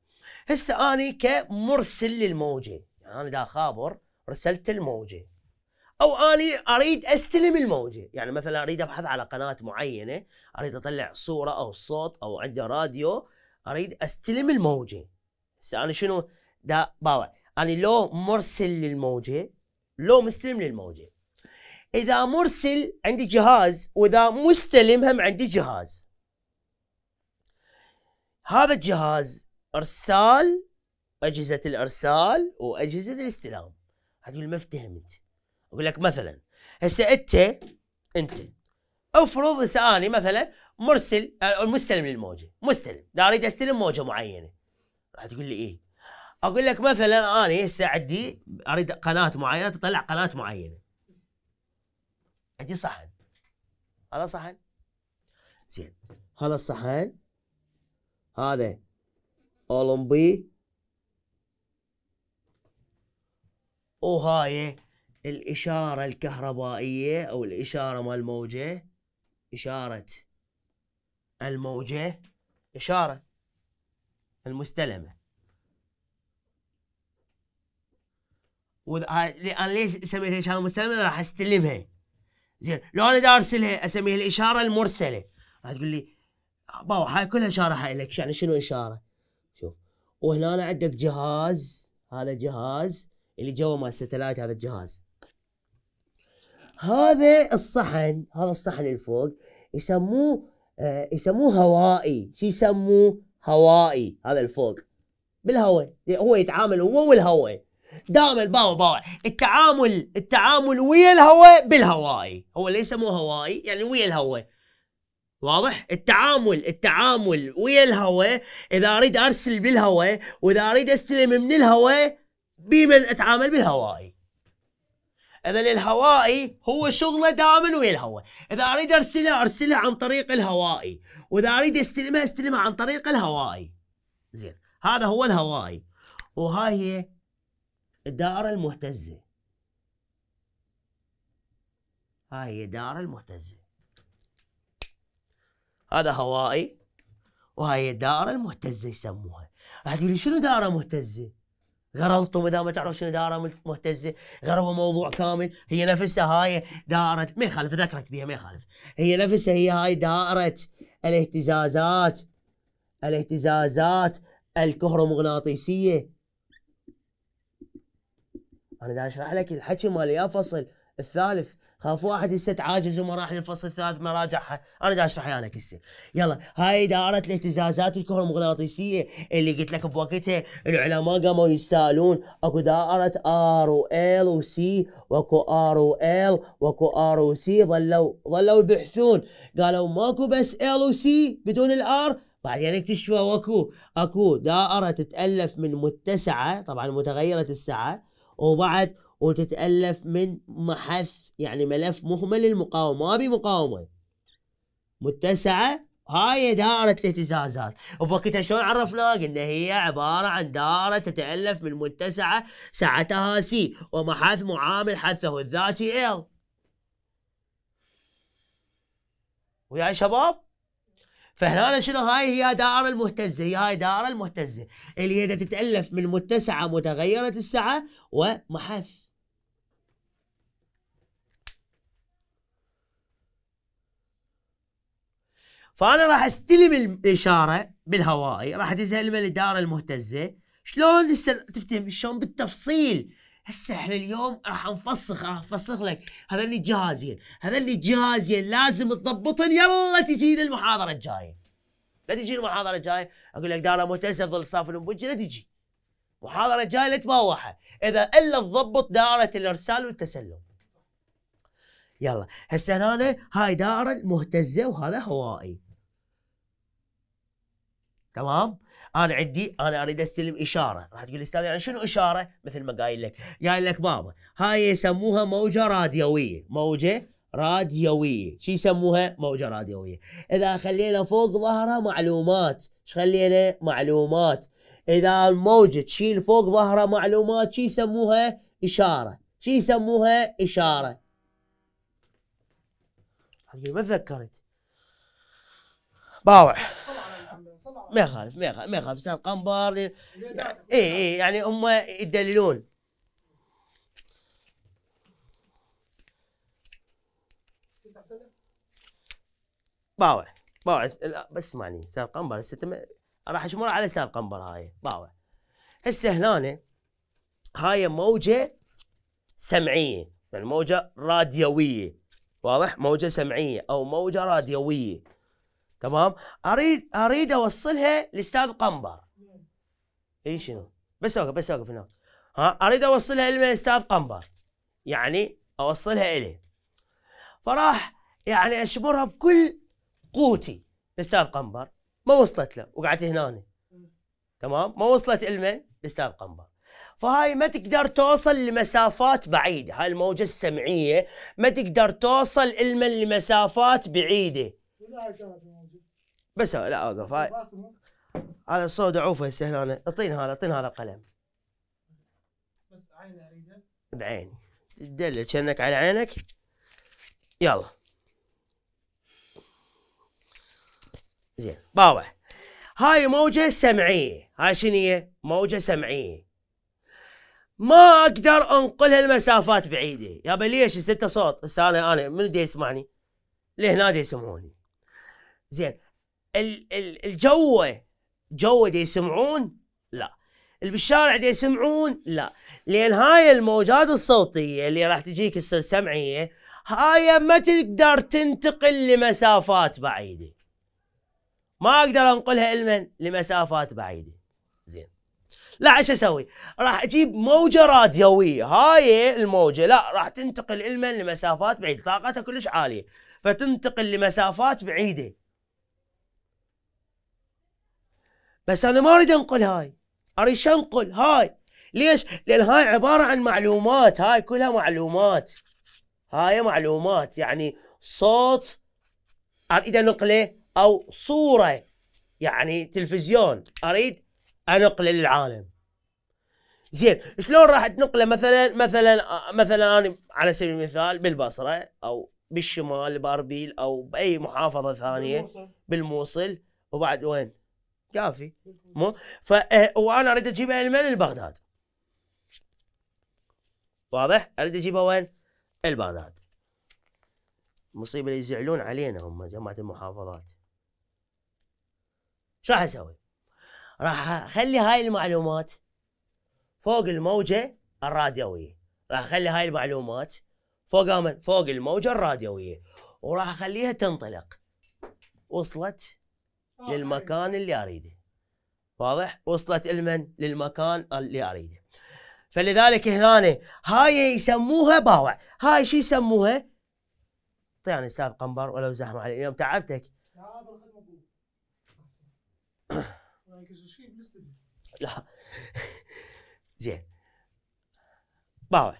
هسه اني كمرسل للموجه يعني انا دا خابر رسلت الموجه او اني اريد استلم الموجه يعني مثلا اريد ابحث على قناه معينه اريد اطلع صوره او صوت او عندي راديو اريد استلم الموجه هسه انا شنو دا باوع انا لو مرسل للموجه لو مستلم للموجه اذا مرسل عندي جهاز واذا مستلم هم عندي جهاز هذا الجهاز ارسال اجهزه الارسال واجهزه الاستلام هذه ما افتهمت اقول لك مثلا هسه انت انت افرض هسه اني مثلا مرسل آه، مستلم للموجه مستلم دا اريد استلم موجه معينه راح تقول لي ايه اقول لك مثلا انا هسه عندي اريد قناه معينه تطلع قناه معينه عندي صحن هذا صحن زين هذا الصحن هذا اولمبي وهاي الإشارة الكهربائية أو الإشارة مال الموجة إشارة الموجة إشارة المستلمة أنا ليش سميتها إشارة مستلمة راح أستلمها زين لو أنا أرسلها أسميها الإشارة المرسلة راح تقول لي باو هاي كلها اشاره لك يعني شنو إشارة شوف وهنا عندك جهاز هذا جهاز اللي جوا مال الستلايت هذا الجهاز هذا الصحن هذا الصحن اللي فوق يسموه آه يسموه هوائي شو يسموه هوائي هذا الفوق بالهواء هو يتعامل هو والهواء دائما باو باو التعامل التعامل ويا الهواء بالهوائي هو اللي يسموه هوائي يعني ويا الهواء واضح التعامل التعامل ويا الهواء اذا اريد ارسل بالهواء واذا اريد استلم من الهواء بمن اتعامل بالهوائي اذا الهوائي هو شغله دائما ويا الهواء اذا اريد ارسله ارسله عن طريق الهوائي واذا اريد استلمه استلمه عن طريق الهوائي زين هذا هو الهوائي وهاي هي الدائره المهتزه هاي هي الدائره المهتزه هذا هوائي وهاي الدائره المهتزه يسموها راح تقول لي شنو دائره مهتزه غرلطوا اذا ما تعرف شنو دائره مهتزه غروا موضوع كامل هي نفسها هاي دائره ما يخالف ذكرت بها ما يخالف هي نفسها هي هاي دائره الاهتزازات الاهتزازات الكهرومغناطيسيه انا دا اشرح لك الحكي مال يا فصل الثالث خاف واحد الست عاجز وما راح للفصل الثالث ما راجعها انا دا اشرح لك هسه يلا هاي اداره الاهتزازات الكهرومغناطيسيه اللي قلت لك بوقتها العلماء قاموا يسالون اكو دائره ار و ال وسي واكو ار و ال واكو ار و سي ظلوا ظلوا يبحثون قالوا ماكو بس ال و سي بدون الار بعدين يعني اكتشفوا اكو اكو دائره تتالف من متسعه طبعا متغيره السعه وبعد وتتألف من محث يعني ملف مهمل للمقاومة ما بمقاومة متسعة هاي دائرة الاهتزازات وبوقتها شلون عرفناها قلنا هي عبارة عن دائرة تتألف من متسعة سعتها سي ومحث معامل حثه الذاتي ال ويا شباب فهنا شنو هاي هي دائرة المهتزة هي هاي دائرة المهتزة اللي هي تتألف من متسعة متغيرة السعة ومحث فانا راح استلم الاشاره بالهوائي راح تسلم الاداره المهتزه شلون لسه تفتهم شلون بالتفصيل هسه احنا اليوم راح نفسخ راح نفسخ لك اللي جاهزين هذا اللي جاهزين لازم تضبطهم يلا تجينا المحاضره الجايه لا تجي المحاضره الجايه اقول لك داره مهتزه ظل صافي المبج لا تجي محاضره جايه لا تباوحها اذا الا تضبط دائره الارسال والتسلم يلا هسه هنا هاي دائره مهتزه وهذا هوائي تمام انا عندي انا اريد استلم اشاره راح تقول استاذ يعني شنو اشاره مثل ما قايل لك قايل لك بابا هاي يسموها موجه راديويه موجه راديويه شو يسموها موجه راديويه اذا خلينا فوق ظهرها معلومات ايش خلينا معلومات اذا الموجه تشيل فوق ظهرها معلومات شو يسموها اشاره شو يسموها اشاره ما تذكرت باوع ما يخالف ما يخالف ما يخالف سان قنبر اي اي يعني هم يدللون باوع باوع بس معني سان قنبر هسه راح اشمر على سان قنبر هاي باوع هسه هنا هاي موجه سمعيه يعني موجه راديويه واضح موجه سمعيه او موجه راديويه تمام اريد اريد اوصلها لاستاذ قنبر اي شنو بس اوقف بس اوقف هناك ها اريد اوصلها لاستاذ قنبر يعني اوصلها اليه فراح يعني اشبرها بكل قوتي لاستاذ قنبر ما وصلت له وقعدت هنا تمام ما وصلت لمن لاستاذ قنبر فهاي ما تقدر توصل لمسافات بعيده هاي الموجه السمعيه ما تقدر توصل لمن لمسافات بعيده بس لا اوقف هاي هذا الصوت عوفه يستاهل انا اعطيني هذا اعطيني هذا القلم بس عيني اريده بعيني تدلل كأنك على عينك يلا زين باوع هاي موجة سمعية هاي شنو هي؟ موجة سمعية ما اقدر انقلها لمسافات بعيدة يابا ليش انت صوت هسه انا انا من دي يسمعني ليه دي يسمعوني زين الجوه جوه دي يسمعون لا اللي بالشارع دي يسمعون لا لان هاي الموجات الصوتيه اللي راح تجيك السمعيه هاي ما تقدر تنتقل لمسافات بعيده ما اقدر انقلها لمن لمسافات بعيده زين لا ايش اسوي راح اجيب موجه راديويه هاي الموجه لا راح تنتقل لمن لمسافات بعيده طاقتها كلش عاليه فتنتقل لمسافات بعيده بس انا ما اريد انقل هاي اريد انقل هاي ليش؟ لان هاي عباره عن معلومات هاي كلها معلومات هاي معلومات يعني صوت اريد انقله او صوره يعني تلفزيون اريد انقله للعالم زين شلون راح تنقله مثلا مثلا مثلا انا على سبيل المثال بالبصره او بالشمال باربيل او باي محافظه ثانيه بالموصل, بالموصل وبعد وين كافي مو ف آه، وانا اريد اجيبها لمن لبغداد واضح؟ اريد اجيبها وين؟ لبغداد المصيبه اللي يزعلون علينا هم جماعه المحافظات شو راح اسوي؟ راح اخلي هاي المعلومات فوق الموجه الراديويه راح اخلي هاي المعلومات فوق فوق الموجه الراديويه وراح اخليها تنطلق وصلت آه، للمكان اللي اريده واضح وصلت لمن للمكان اللي اريده فلذلك هنا هاي يسموها باوع هاي شو يسموها طيب يعني استاذ قنبر ولو زحمه علي اليوم تعبتك لا زين باوع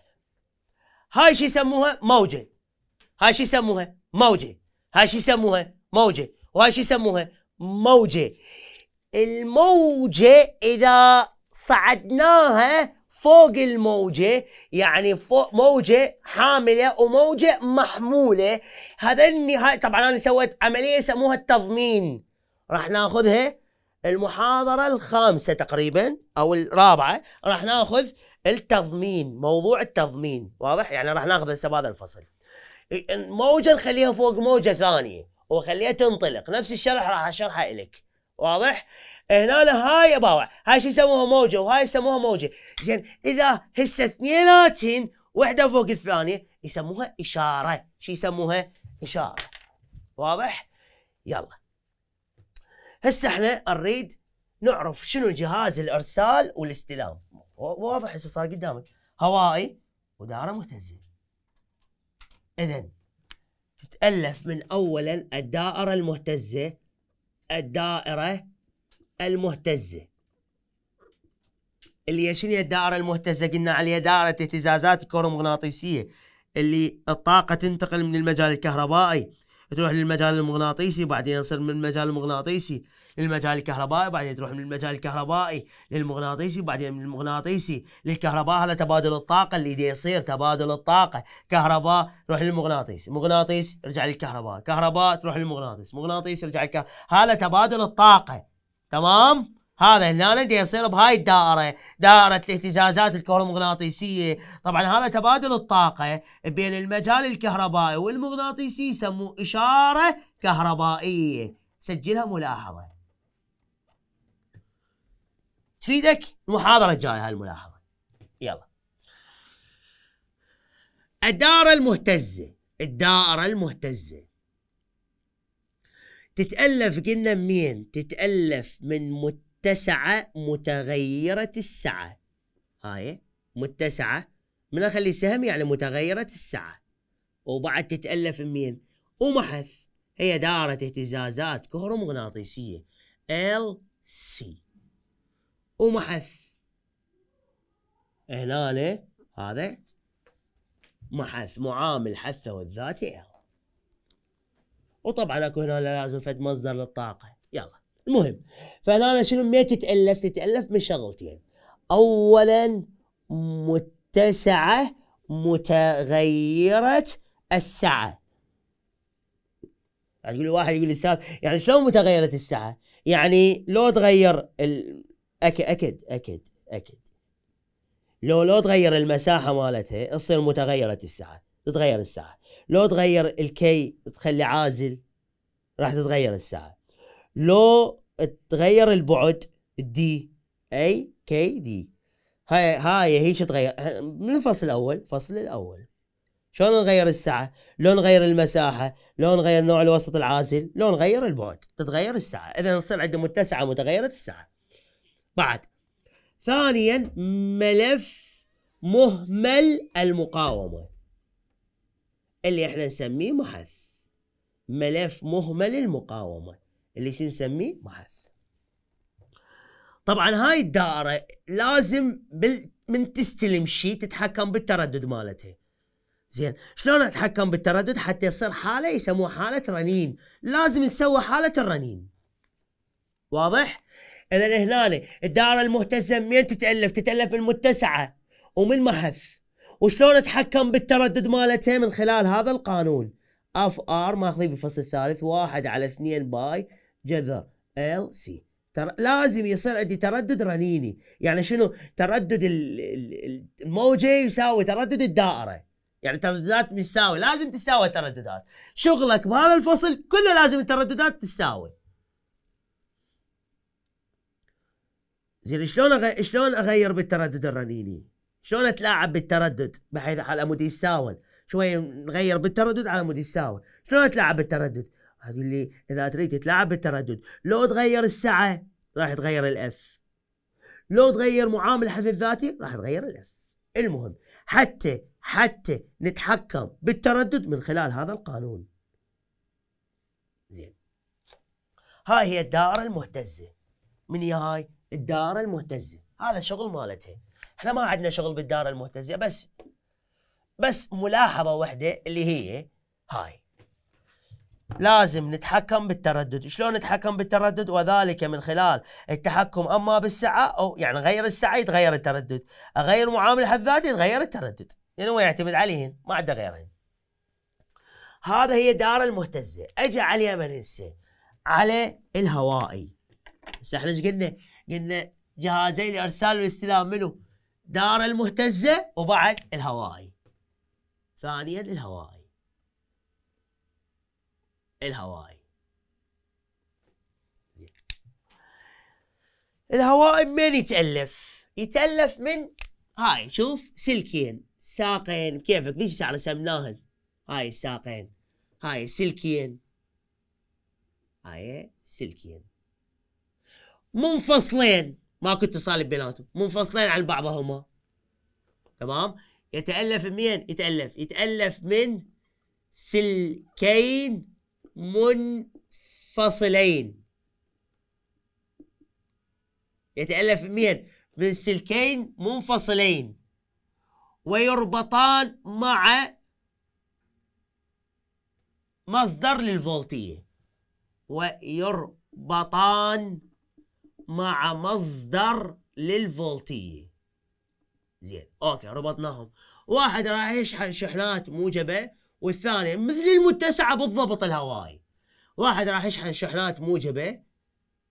هاي شو يسموها موجه هاي شو يسموها موجه هاي شو يسموها موجه وهاي شو يسموها موجة الموجة إذا صعدناها فوق الموجة يعني فوق موجة حاملة وموجة محمولة هذا النهاية طبعا أنا سويت عملية يسموها التضمين راح ناخذها المحاضرة الخامسة تقريبا أو الرابعة راح ناخذ التضمين موضوع التضمين واضح يعني راح ناخذ هسه بهذا الفصل موجة نخليها فوق موجة ثانية واخليها تنطلق نفس الشرح راح اشرحه لك واضح هنا هاي باوع هاي شو يسموها موجه وهاي يسموها موجه زين اذا هسه اثنيناتهن وحده فوق الثانيه يسموها اشاره شو يسموها اشاره واضح يلا هسه احنا نريد نعرف شنو جهاز الارسال والاستلام واضح هسه صار قدامك هوائي وداره مهتزه اذا تتالف من اولا الدائره المهتزه الدائره المهتزه اللي شنو هي الدائره المهتزه قلنا عليها دائره اهتزازات الكهرومغناطيسيه اللي الطاقه تنتقل من المجال الكهربائي تروح للمجال المغناطيسي بعدين يصير من المجال المغناطيسي للمجال الكهربائي بعدين تروح من المجال الكهربائي للمغناطيسي بعدين من المغناطيسي للكهرباء هذا تبادل الطاقة اللي دي يصير تبادل الطاقة كهرباء روح للمغناطيسي مغناطيس يرجع للكهرباء كهرباء تروح للمغناطيس مغناطيس يرجع للكهرباء هذا تبادل الطاقة تمام هذا هنا دي يصير بهاي الدائره دائره الاهتزازات الكهرومغناطيسيه طبعا هذا تبادل الطاقه بين المجال الكهربائي والمغناطيسي يسموه اشاره كهربائيه سجلها ملاحظه تفيدك المحاضرة الجاية هالملاحظة يلا الدارة المهتزة الدائرة المهتزة تتألف قلنا منين؟ تتألف من متسعة متغيرة السعة هاي متسعة من أخلي سهم يعني متغيرة السعة وبعد تتألف منين؟ ومحث هي دارة اهتزازات كهرومغناطيسية ال سي ومحث هنا هذا محث معامل حثه الذاتي وطبعا اكو هنا لازم فد مصدر للطاقه يلا المهم فهنا شنو ما تتالف تتالف من شغلتين اولا متسعه متغيره السعه يعني تقول واحد يقول استاذ يعني شلون متغيره السعه؟ يعني لو تغير ال... اكد اكد اكد اكد لو لو تغير المساحه مالتها تصير متغيره الساعه تتغير الساعه لو تغير الكي تخلي عازل راح تتغير الساعه لو تغير البعد الدي اي كي دي هاي هاي هي شو تغير من الفصل الاول الفصل الاول شلون نغير الساعه لو نغير المساحه لو نغير نوع الوسط العازل لو نغير البعد تتغير الساعه اذا نصير عندنا متسعه متغيره الساعه بعد ثانيا ملف مهمل المقاومة اللي احنا نسميه محث ملف مهمل المقاومة اللي شو نسميه محث طبعا هاي الدائرة لازم بال... من تستلم شيء تتحكم بالتردد مالتها زين شلون اتحكم بالتردد حتى يصير حالة يسموها حالة رنين لازم نسوي حالة الرنين واضح؟ اذا هنا الدائره المهتزه من تتالف؟ تتالف من متسعه ومن محث وشلون اتحكم بالتردد مالته من خلال هذا القانون اف ار ماخذين بالفصل الثالث واحد على اثنين باي جذر ال سي تر... لازم يصير عندي تردد رنيني يعني شنو تردد الموجة يساوي تردد الدائرة يعني ترددات مش تساوي لازم تساوي ترددات شغلك بهذا الفصل كله لازم الترددات تساوي زين شلون أغير شلون اغير بالتردد الرنيني؟ شلون اتلاعب بالتردد بحيث على مود يتساوى شوي نغير بالتردد على مود يتساوى شلون اتلاعب بالتردد؟ هذه اللي اذا تريد تلعب بالتردد لو تغير السعه راح تغير الاف لو تغير معامل حذف الذاتي راح تغير الاف المهم حتى حتى نتحكم بالتردد من خلال هذا القانون زين هاي هي الدائره المهتزه من هي هاي الدار المهتزه هذا شغل مالتها احنا ما عندنا شغل بالدار المهتزه بس بس ملاحظه واحده اللي هي هاي لازم نتحكم بالتردد شلون نتحكم بالتردد وذلك من خلال التحكم اما بالسعه او يعني غير السعه يتغير التردد اغير معامل حد يتغير التردد لانه يعني هو يعتمد عليهن ما عنده غيرهن هذا هي دار المهتزه اجي على اليمن هسه على الهوائي هسه احنا ايش قلنا قلنا جهازي الارسال والاستلام منه دار المهتزه وبعد الهوائي ثانيا الهوائي الهوائي الهوائي من يتالف يتالف من هاي شوف سلكين ساقين كيفك ليش شعر سمناهن هاي الساقين هاي سلكين هاي سلكين منفصلين ماكو اتصال بيناتهم منفصلين عن بعضهما تمام يتألف من يتألف يتألف من سلكين منفصلين يتألف من من سلكين منفصلين ويربطان مع مصدر للفولتية ويربطان مع مصدر للفولتية زين اوكي ربطناهم واحد راح يشحن شحنات موجبة والثاني مثل المتسعة بالضبط الهواي واحد راح يشحن شحنات موجبة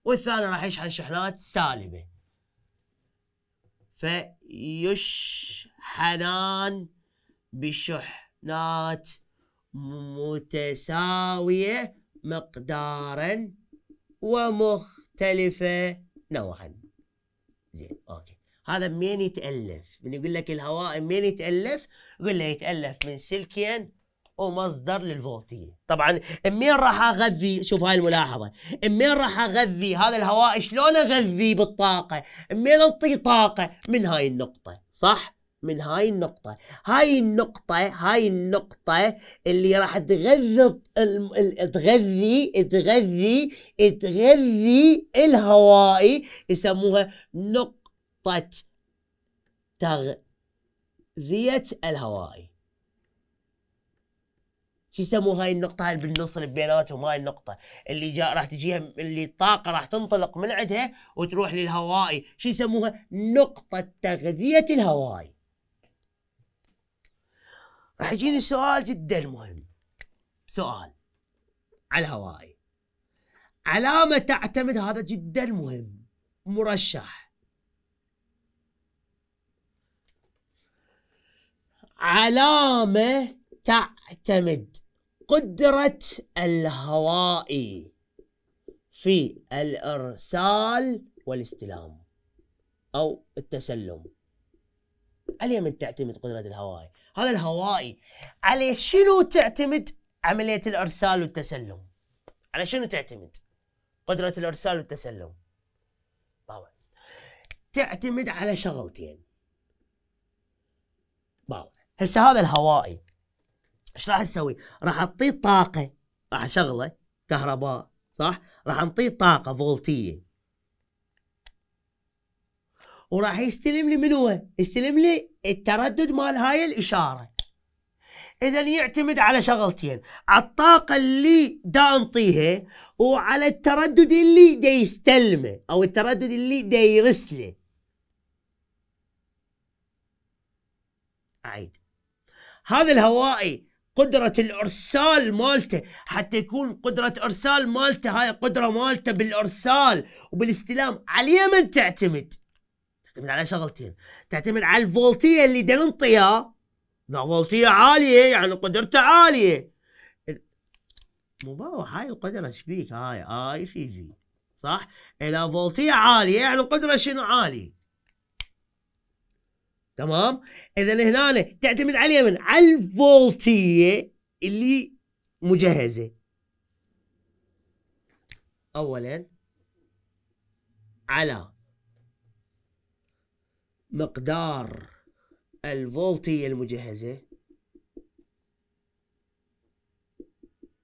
والثاني راح يشحن شحنات سالبة فيشحنان بشحنات متساوية مقدارا ومختلفة نوعا زين اوكي هذا منين يتالف؟ من يقول لك الهواء منين يتالف؟ يقول له يتالف من سلكين ومصدر للفوتيه طبعا منين راح اغذي شوف هاي الملاحظه منين راح اغذي هذا الهواء شلون اغذيه بالطاقه منين اعطيه طاقه من هاي النقطه صح من هاي النقطة هاي النقطة هاي النقطة اللي راح تغذي تغذي تغذي تغذي الهوائي يسموها نقطة تغذية الهوائي شو يسموها هاي النقطة هاي بالنص اللي بيناتهم هاي النقطة اللي جاء راح تجيها اللي الطاقة راح تنطلق من عندها وتروح للهوائي شو يسموها نقطة تغذية الهوائي راح يجيني سؤال جدا مهم سؤال على هواي علامة تعتمد هذا جدا مهم مرشح علامة تعتمد قدرة الهوائي في الإرسال والاستلام أو التسلم على من تعتمد قدرة الهوائي هذا الهوائي على شنو تعتمد عملية الإرسال والتسلم على شنو تعتمد قدرة الإرسال والتسلم طبعا تعتمد على شغلتين باوع هسه هذا الهوائي ايش راح اسوي؟ راح اعطيه طاقة راح اشغله كهرباء صح؟ راح نعطيه طاقة فولتية وراح يستلم لي من هو؟ يستلم لي التردد مال هاي الاشاره. اذا يعتمد على شغلتين، على الطاقه اللي دا انطيها وعلى التردد اللي دا يستلمه او التردد اللي دا يرسله. عيد هذا الهوائي قدرة الإرسال مالته حتى يكون قدرة إرسال مالته هاي قدرة مالته بالإرسال وبالاستلام عليه من تعتمد تعتمد على شغلتين تعتمد على الفولتيه اللي دا ننطيها اذا فولتيه عاليه يعني قدرته عاليه مو هاي القدره شبيك هاي اي في في صح اذا فولتيه عاليه يعني القدره شنو عاليه تمام اذا هنا تعتمد على من على الفولتيه اللي مجهزه اولا على مقدار الفولتية المجهزة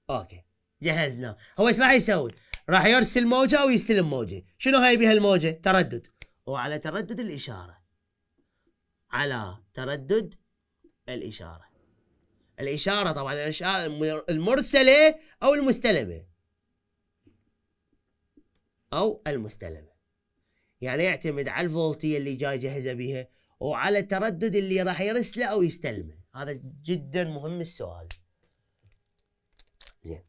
اوكي جهزنا هو ايش راح يسوي راح يرسل موجة او يستلم موجة شنو هاي بها الموجة تردد وعلى تردد الاشارة على تردد الاشارة الاشارة طبعا الاشارة المرسلة او المستلمة او المستلمة يعني يعتمد على الفولتية اللي جاي جهزه بها وعلى التردد اللي راح يرسله او يستلمه هذا جدا مهم السؤال زين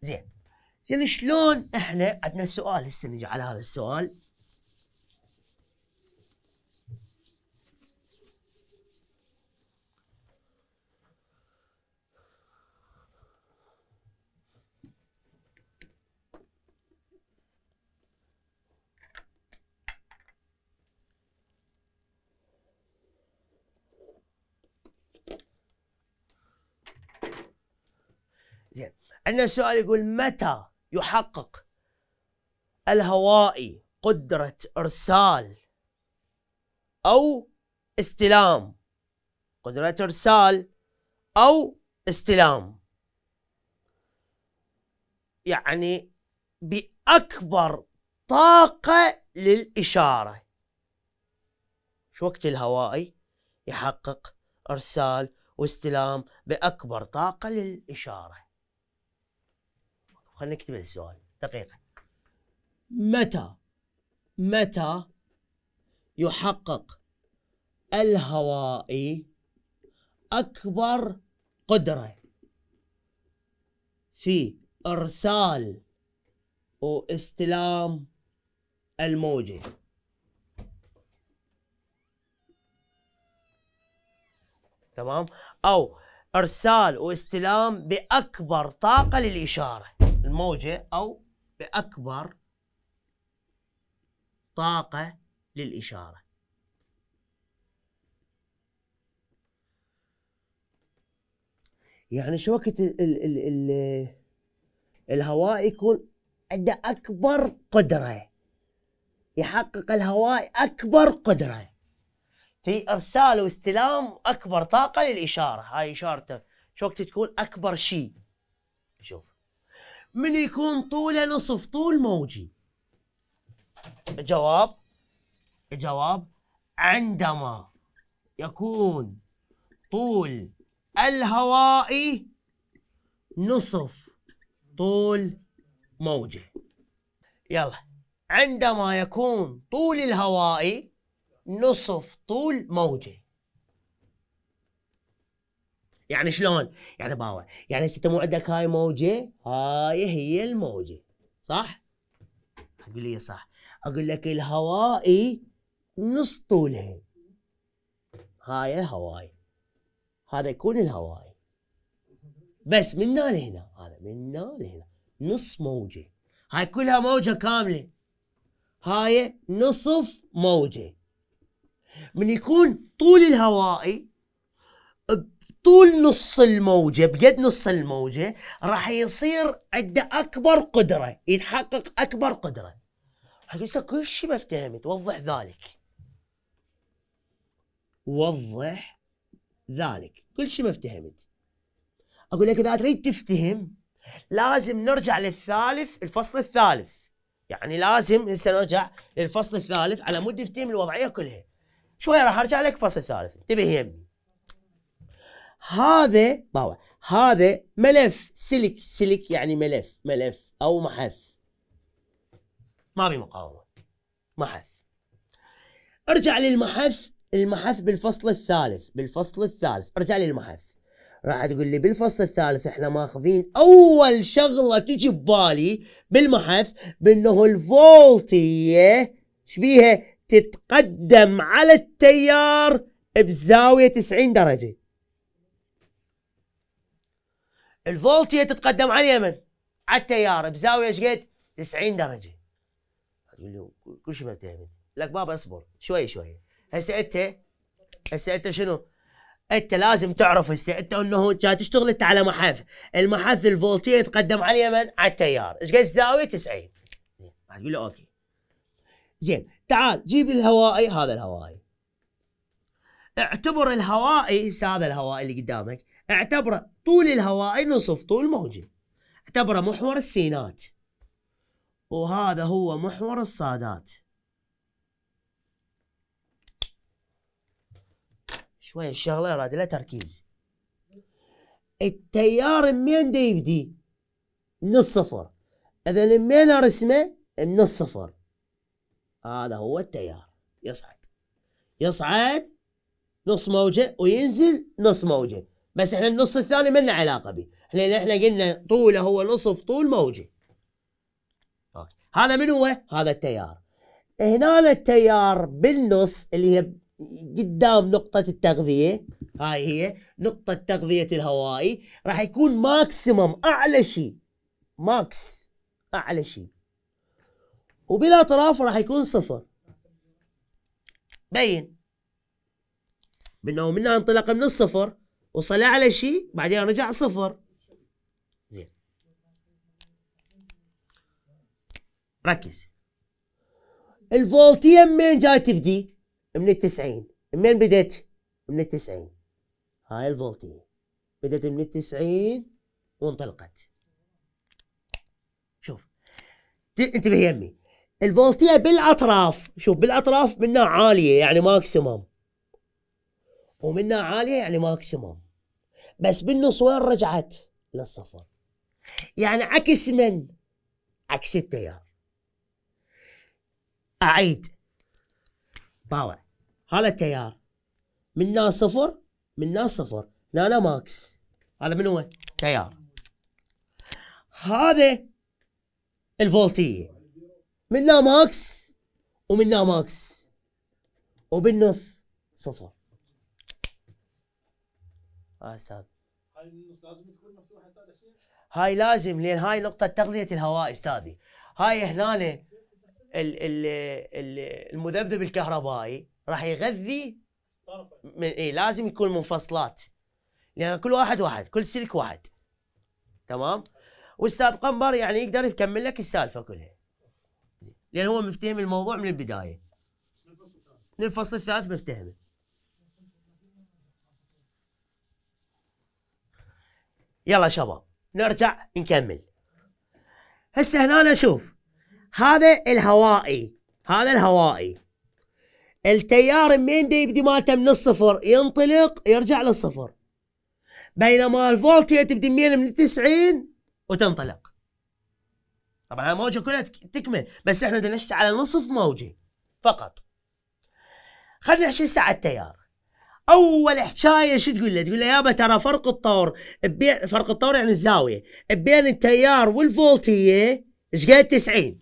زين زين يعني شلون احنا عندنا سؤال هسه نجي على هذا السؤال زين عندنا سؤال يقول متى يحقق الهوائي قدرة إرسال أو استلام قدرة إرسال أو استلام يعني بأكبر طاقة للإشارة شو وقت الهوائي يحقق إرسال واستلام بأكبر طاقة للإشارة خلينا نكتب السؤال دقيقة متى متى يحقق الهوائي أكبر قدرة في إرسال واستلام الموجة تمام أو إرسال واستلام بأكبر طاقة للإشارة الموجة أو بأكبر طاقة للإشارة يعني شو ال ال ال الهواء يكون عنده أكبر قدرة يحقق الهواء أكبر قدرة في إرسال واستلام أكبر طاقة للإشارة هاي إشارته شو وقت تكون أكبر شيء شوف من يكون طوله نصف طول موجي الجواب الجواب عندما يكون طول الهواء نصف طول موجه يلا عندما يكون طول الهواء نصف طول موجه يعني شلون؟ يعني باوع يعني هسه مو عندك هاي موجه هاي هي الموجه صح؟ تقول لي صح اقول لك الهوائي نص طولها هاي الهواي هذا يكون الهواي بس من هنا لهنا هذا من هنا لهنا نص موجه هاي كلها موجه كامله هاي نصف موجه من يكون طول الهوائي طول نص الموجة بجد نص الموجة راح يصير عنده أكبر قدرة يتحقق أكبر قدرة حقلت لك كل شيء ما افتهمت وضح ذلك وضح ذلك كل شيء ما افتهمت أقول لك إذا تريد تفتهم لازم نرجع للثالث الفصل الثالث يعني لازم هسه نرجع للفصل الثالث على مود نفتهم الوضعية كلها شوية راح أرجع لك فصل ثالث انتبه يمي هذا طبعا هذا ملف سلك سلك يعني ملف ملف أو محف ما في مقاومة محف ارجع للمحف المحف بالفصل الثالث بالفصل الثالث ارجع للمحف راح تقول لي بالفصل الثالث احنا ماخذين اول شغله تجي ببالي بالمحف بانه الفولتيه شبيها تتقدم على التيار بزاويه 90 درجه الفولتيه تتقدم على اليمن على التيار بزاويه ايش قد؟ 90 درجه تقول له كل شيء ما لك بابا اصبر شوي شوي هسه انت هسه انت شنو؟ انت لازم تعرف هسه انت انه تشتغل انت على محف، المحف الفولتيه يتقدم على اليمن على التيار، ايش قد الزاويه؟ 90 زين تقول له اوكي زين تعال جيب الهوائي هذا الهوائي اعتبر الهوائي هذا الهوائي اللي قدامك اعتبره طول الهوائي نصف طول موجه اعتبره محور السينات وهذا هو محور الصادات شوية الشغلة راد لها تركيز التيار منين دي يبدي؟ من الصفر اذا منين ارسمه؟ من الصفر هذا هو التيار يصعد يصعد نص موجة وينزل نص موجة بس احنا النص الثاني ما لنا علاقه به لان احنا قلنا طوله هو نصف طول موجه هذا من هو هذا التيار هنا التيار بالنص اللي هي قدام نقطة التغذية هاي هي نقطة تغذية الهوائي راح يكون ماكسيمم أعلى شيء ماكس أعلى شيء وبالأطراف راح يكون صفر بين بأنه منها انطلق من الصفر وصل على شيء بعدين رجع صفر زين ركز الفولتيه منين جاي تبدي؟ من التسعين منين بدت؟ من التسعين هاي الفولتيه بدت من التسعين وانطلقت شوف انتبه يمي الفولتيه بالاطراف شوف بالاطراف منها عاليه يعني ماكسيموم ومنها عاليه يعني ماكسيموم بس بالنص وين رجعت للصفر يعني عكس من عكس التيار أعيد باوع هذا التيار منا صفر منا صفر هنا ماكس هذا من هو تيار هذا الفولتية منا ماكس ومنا ماكس وبالنص صفر اه استاذ هاي لازم تكون مفتوحه استاذ حسين؟ هاي لازم لان هاي نقطه تغذيه الهواء استاذي هاي هنا المذبذب الكهربائي راح يغذي من إيه لازم يكون منفصلات لان كل واحد واحد كل سلك واحد تمام واستاذ قنبر يعني يقدر يكمل لك السالفه كلها لان هو مفتهم الموضوع من البدايه من الفصل الثالث مفتهمه يلا شباب نرجع نكمل هسه هنا نشوف شوف هذا الهوائي هذا الهوائي التيار من دي يبدي مالته من الصفر ينطلق يرجع للصفر بينما الفولتية تبدي من من 90 وتنطلق طبعا الموجة كلها تكمل بس احنا دنشت على نصف موجة فقط خلينا نحكي ساعة التيار اول حكايه شو تقول له؟ تقول له يابا ترى فرق الطور بين فرق الطور يعني الزاويه بين التيار والفولتيه ايش قد 90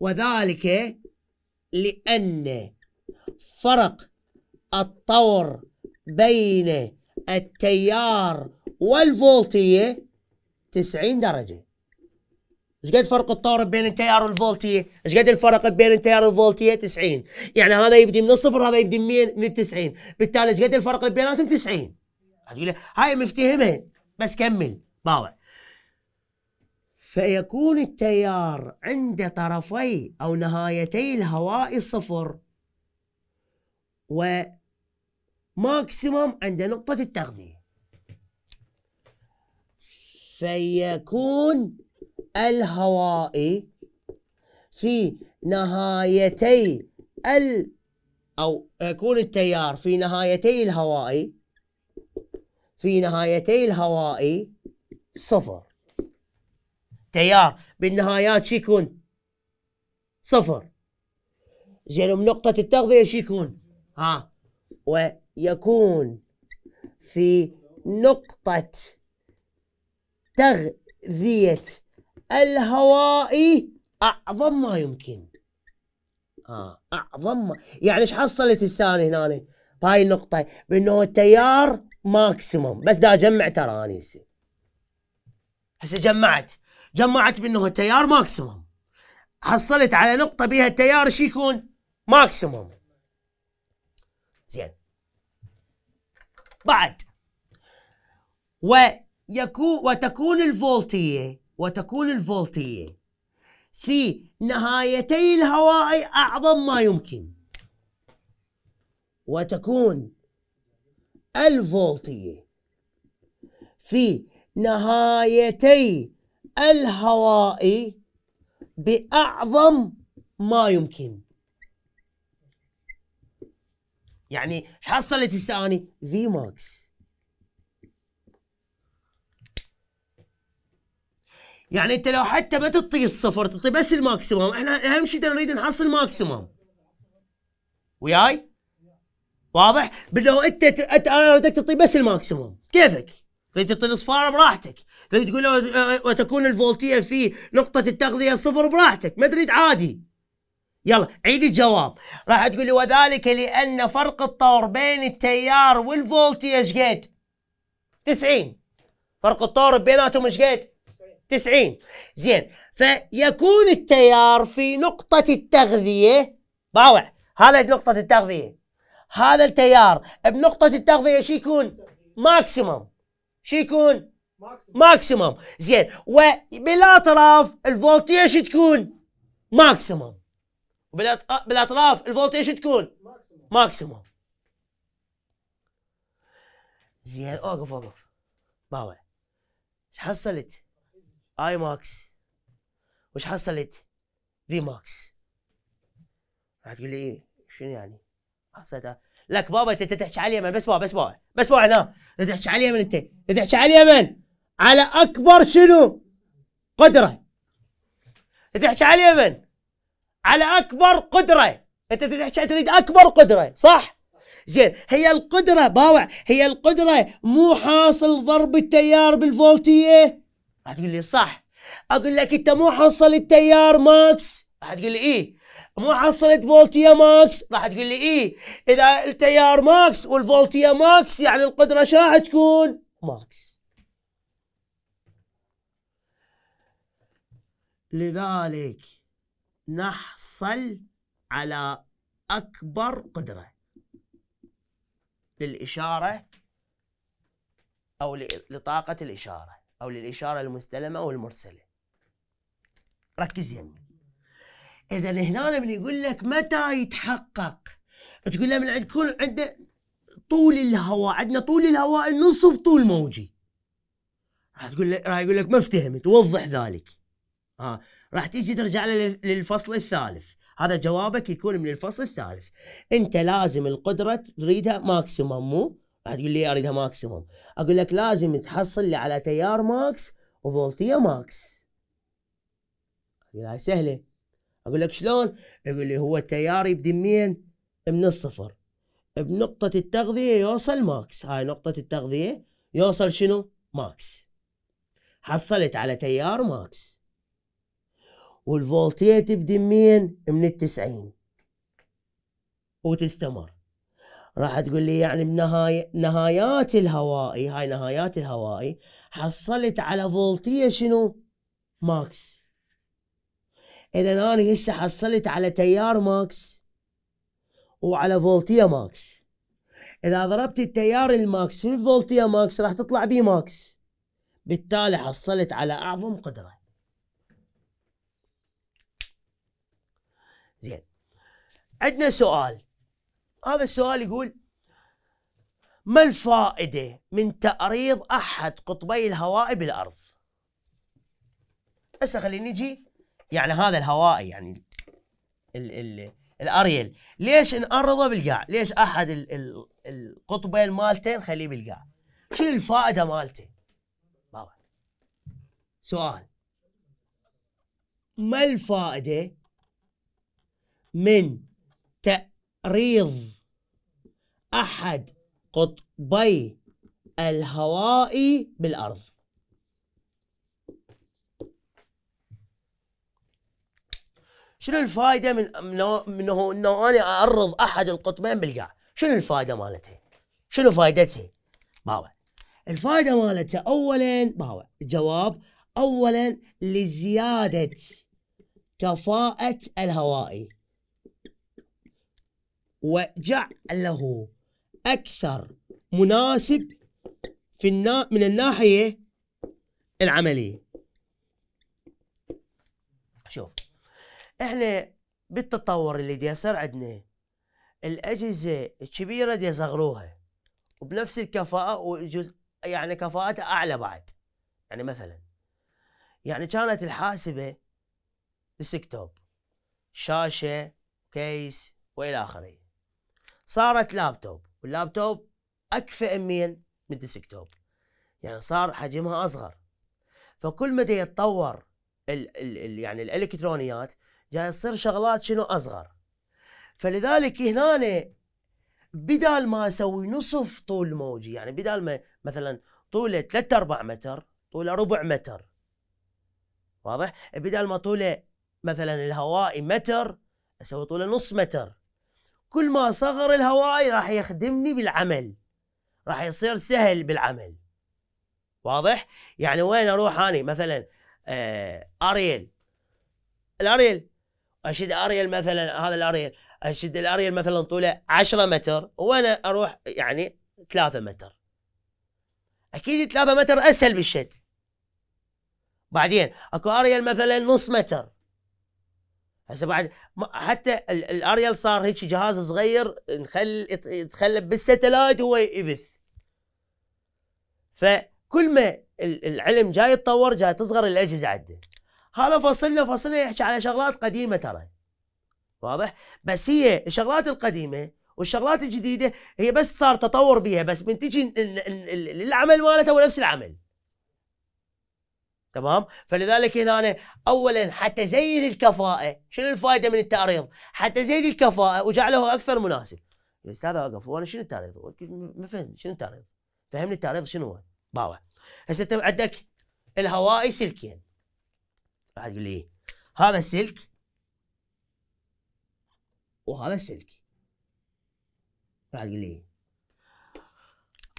وذلك لان فرق الطور بين التيار والفولتيه 90 درجه ايش قد فرق الطارد بين التيار الفولتي؟ ايش قد الفرق بين التيار الفولتي؟ 90 يعني هذا يبدي من الصفر وهذا يبدي من من ال 90 بالتالي ايش قد الفرق بيناتهم 90 هتقول هاي مفتهمها بس كمل باوع فيكون التيار عند طرفي او نهايتي الهواء صفر وماكسيموم عند نقطه التغذيه فيكون الهواء في نهايتي ال أو يكون التيار في نهايتي الهواء في نهايتي الهواء صفر تيار بالنهايات شو يكون؟ صفر زين ونقطة التغذية شو يكون؟ ها ويكون في نقطة تغذية الهوائي اعظم ما يمكن اه اعظم ما يعني ايش حصلت الثاني هنا بهاي النقطه بانه التيار ماكسيموم بس دا اجمع ترى انا هسه هسه جمعت جمعت بانه التيار ماكسيموم حصلت على نقطه بها التيار ايش يكون ماكسيموم زين بعد ويكون وتكون الفولتيه وتكون الفولتية في نهايتي الهواء أعظم ما يمكن وتكون الفولتية في نهايتي الهواء بأعظم ما يمكن يعني حصلت الثاني في ماكس يعني انت لو حتى ما تطي الصفر تطي بس الماكسيموم احنا اهم شيء نريد نحصل ماكسيموم وياي واضح بانه انت انت انا بدك تطي بس الماكسيموم كيفك تريد تطي الاصفار براحتك تريد تقول له آه، آه، وتكون الفولتيه في نقطه التغذيه صفر براحتك ما تريد عادي يلا عيد الجواب راح تقول لي وذلك لان فرق الطور بين التيار والفولتيه ايش قد 90 فرق الطور بيناتهم ايش قد 90 زين فيكون التيار في نقطة التغذية باوع هذا نقطة التغذية هذا التيار بنقطة التغذية شو يكون؟ ماكسيموم شو يكون؟ ماكسيموم زين وبالاطراف الفولتية شو تكون؟ ماكسيموم آه، بالاطراف الفولتية شو تكون؟ ماكسيموم زين اوقف اوقف باوع ايش حصلت؟ اي ماكس وش حصلت في ماكس هتقول لي ايه شنو يعني حصلت لك بابا انت تحكي على اليمن بس بابا بس بابا بس بابا هنا تحكي على اليمن انت تحكي على اليمن على اكبر شنو قدره تحكي على اليمن على اكبر قدره انت تحكي تريد اكبر قدره صح زين هي القدره باوع هي القدره مو حاصل ضرب التيار بالفولتيه هتقول لي صح اقول لك انت مو حصلت تيار ماكس راح تقول لي ايه مو حصلت فولتيا ماكس راح تقول لي ايه اذا التيار ماكس والفولتيا ماكس يعني القدره شو راح تكون ماكس لذلك نحصل على اكبر قدره للاشاره او لطاقه الاشاره أو للإشارة المستلمة والمرسلة ركز يمي يعني. إذا هنا من يقول لك متى يتحقق تقول له من عندكم عند طول الهواء عندنا طول الهواء نصف طول موجي راح تقول لك راح يقول لك ما افتهمت وضح ذلك آه. راح تيجي ترجع للفصل الثالث هذا جوابك يكون من الفصل الثالث انت لازم القدره تريدها ماكسيمم مو هتقول لي اريدها ماكسيموم اقول لك لازم تحصل لي على تيار ماكس وفولتيه ماكس هاي سهله اقول لك شلون يقول لي هو التيار يبدي منين من الصفر بنقطة التغذية يوصل ماكس هاي نقطة التغذية يوصل شنو ماكس حصلت على تيار ماكس والفولتية تبدي منين من التسعين وتستمر راح تقول لي يعني بنهاي نهايات الهوائي هاي نهايات الهوائي حصلت على فولتية شنو ماكس اذا انا هسه حصلت على تيار ماكس وعلى فولتية ماكس اذا ضربت التيار الماكس في الفولتية ماكس راح تطلع بي ماكس بالتالي حصلت على اعظم قدرة زين عندنا سؤال هذا السؤال يقول ما الفائدة من تعريض أحد قطبي الهواء بالأرض؟ هسه خلينا نجي يعني هذا الهوائي يعني ال ال الأريل ليش نقرضه بالقاع؟ ليش أحد ال ال القطبين مالتين خليه بالقاع؟ شنو الفائدة مالته؟ بابا سؤال ما الفائدة من تعريض أحد قطبي الهواء بالأرض شنو الفائدة من انه انه انا اعرض احد القطبين بالقاع؟ شنو الفائدة مالتها؟ شنو فائدتها؟ باوع الفائدة مالتها اولا باوع الجواب اولا لزيادة كفاءة الهوائي وجعله أكثر مناسب في النا من الناحية العملية شوف احنا بالتطور اللي دي يصير عندنا الأجهزة الكبيرة دي يصغروها وبنفس الكفاءة وجزء يعني كفاءتها أعلى بعد يعني مثلا يعني كانت الحاسبة ديسكتوب شاشة كيس وإلى آخره صارت لابتوب واللابتوب اكفى من من ديسكتوب يعني صار حجمها اصغر فكل ما يتطور الـ الـ يعني الالكترونيات جاي تصير شغلات شنو اصغر فلذلك هنا بدال ما اسوي نصف طول موجي يعني بدال ما مثلا طوله 3 4 متر طوله ربع متر واضح بدال ما طوله مثلا الهوائي متر اسوي طوله نص متر كل ما صغر الهواي راح يخدمني بالعمل راح يصير سهل بالعمل واضح يعني وين اروح اني مثلا آه اريل الاريل اشد اريل مثلا هذا الاريل اشد الاريل مثلا طوله 10 متر وانا اروح يعني 3 متر اكيد 3 متر اسهل بالشد بعدين اكو اريل مثلا نص متر هسه بعد حتى الاريال صار هيك جهاز صغير نخل يتخلى بالستلايت هو يبث فكل ما العلم جاي يتطور جاي تصغر الاجهزه عنده هذا فصلنا فصلنا يحكي على شغلات قديمه ترى واضح بس هي الشغلات القديمه والشغلات الجديده هي بس صار تطور بيها بس من تجي العمل مالته هو نفس العمل تمام فلذلك هنا أنا اولا حتى زيد الكفاءه شنو الفائده من التعريض حتى زيد الكفاءه وجعله اكثر مناسب الاستاذ اوقف وانا شنو التعريض ما فهم شنو التعريض فهمني التعريض شنو هو باوع هسه انت عندك الهوائي سلكين راح تقول لي إيه؟ هذا سلك وهذا سلك راح تقول لي إيه؟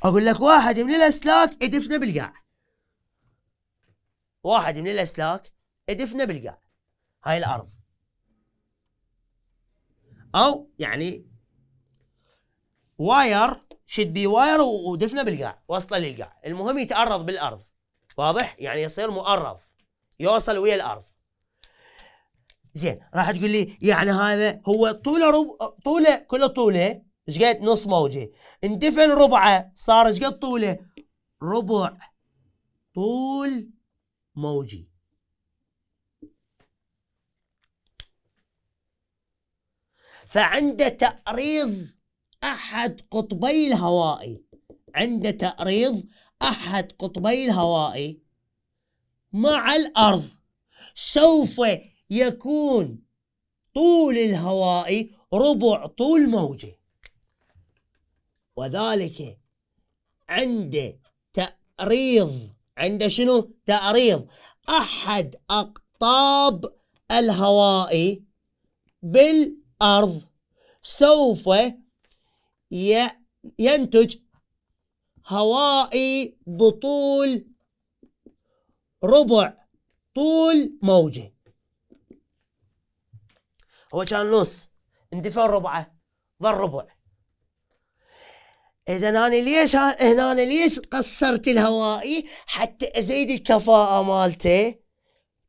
اقول لك واحد من الاسلاك يدفنه بالقاع واحد من الأسلاك ادفنه بالقاع هاي الأرض أو يعني واير شد بي واير ودفنه بالقاع وصله للقاع المهم يتعرض بالأرض واضح يعني يصير مؤرض يوصل ويا الأرض زين راح تقول لي يعني هذا هو طوله رب... طوله كله طوله ايش قد نص موجه اندفن ربعه صار ايش قد طوله ربع طول موجي فعند تأريض أحد قطبي الهوائي عند تأريض أحد قطبي الهوائي مع الأرض سوف يكون طول الهوائي ربع طول موجه وذلك عند تأريض عنده شنو تعريض أحد أقطاب الهواء بالأرض سوف ينتج هواء بطول ربع طول موجه هو كان نص اندفاع ربعه ظل ربع اذا انا ليش هنا أنا ليش قصرت الهوائي حتى ازيد الكفاءه مالته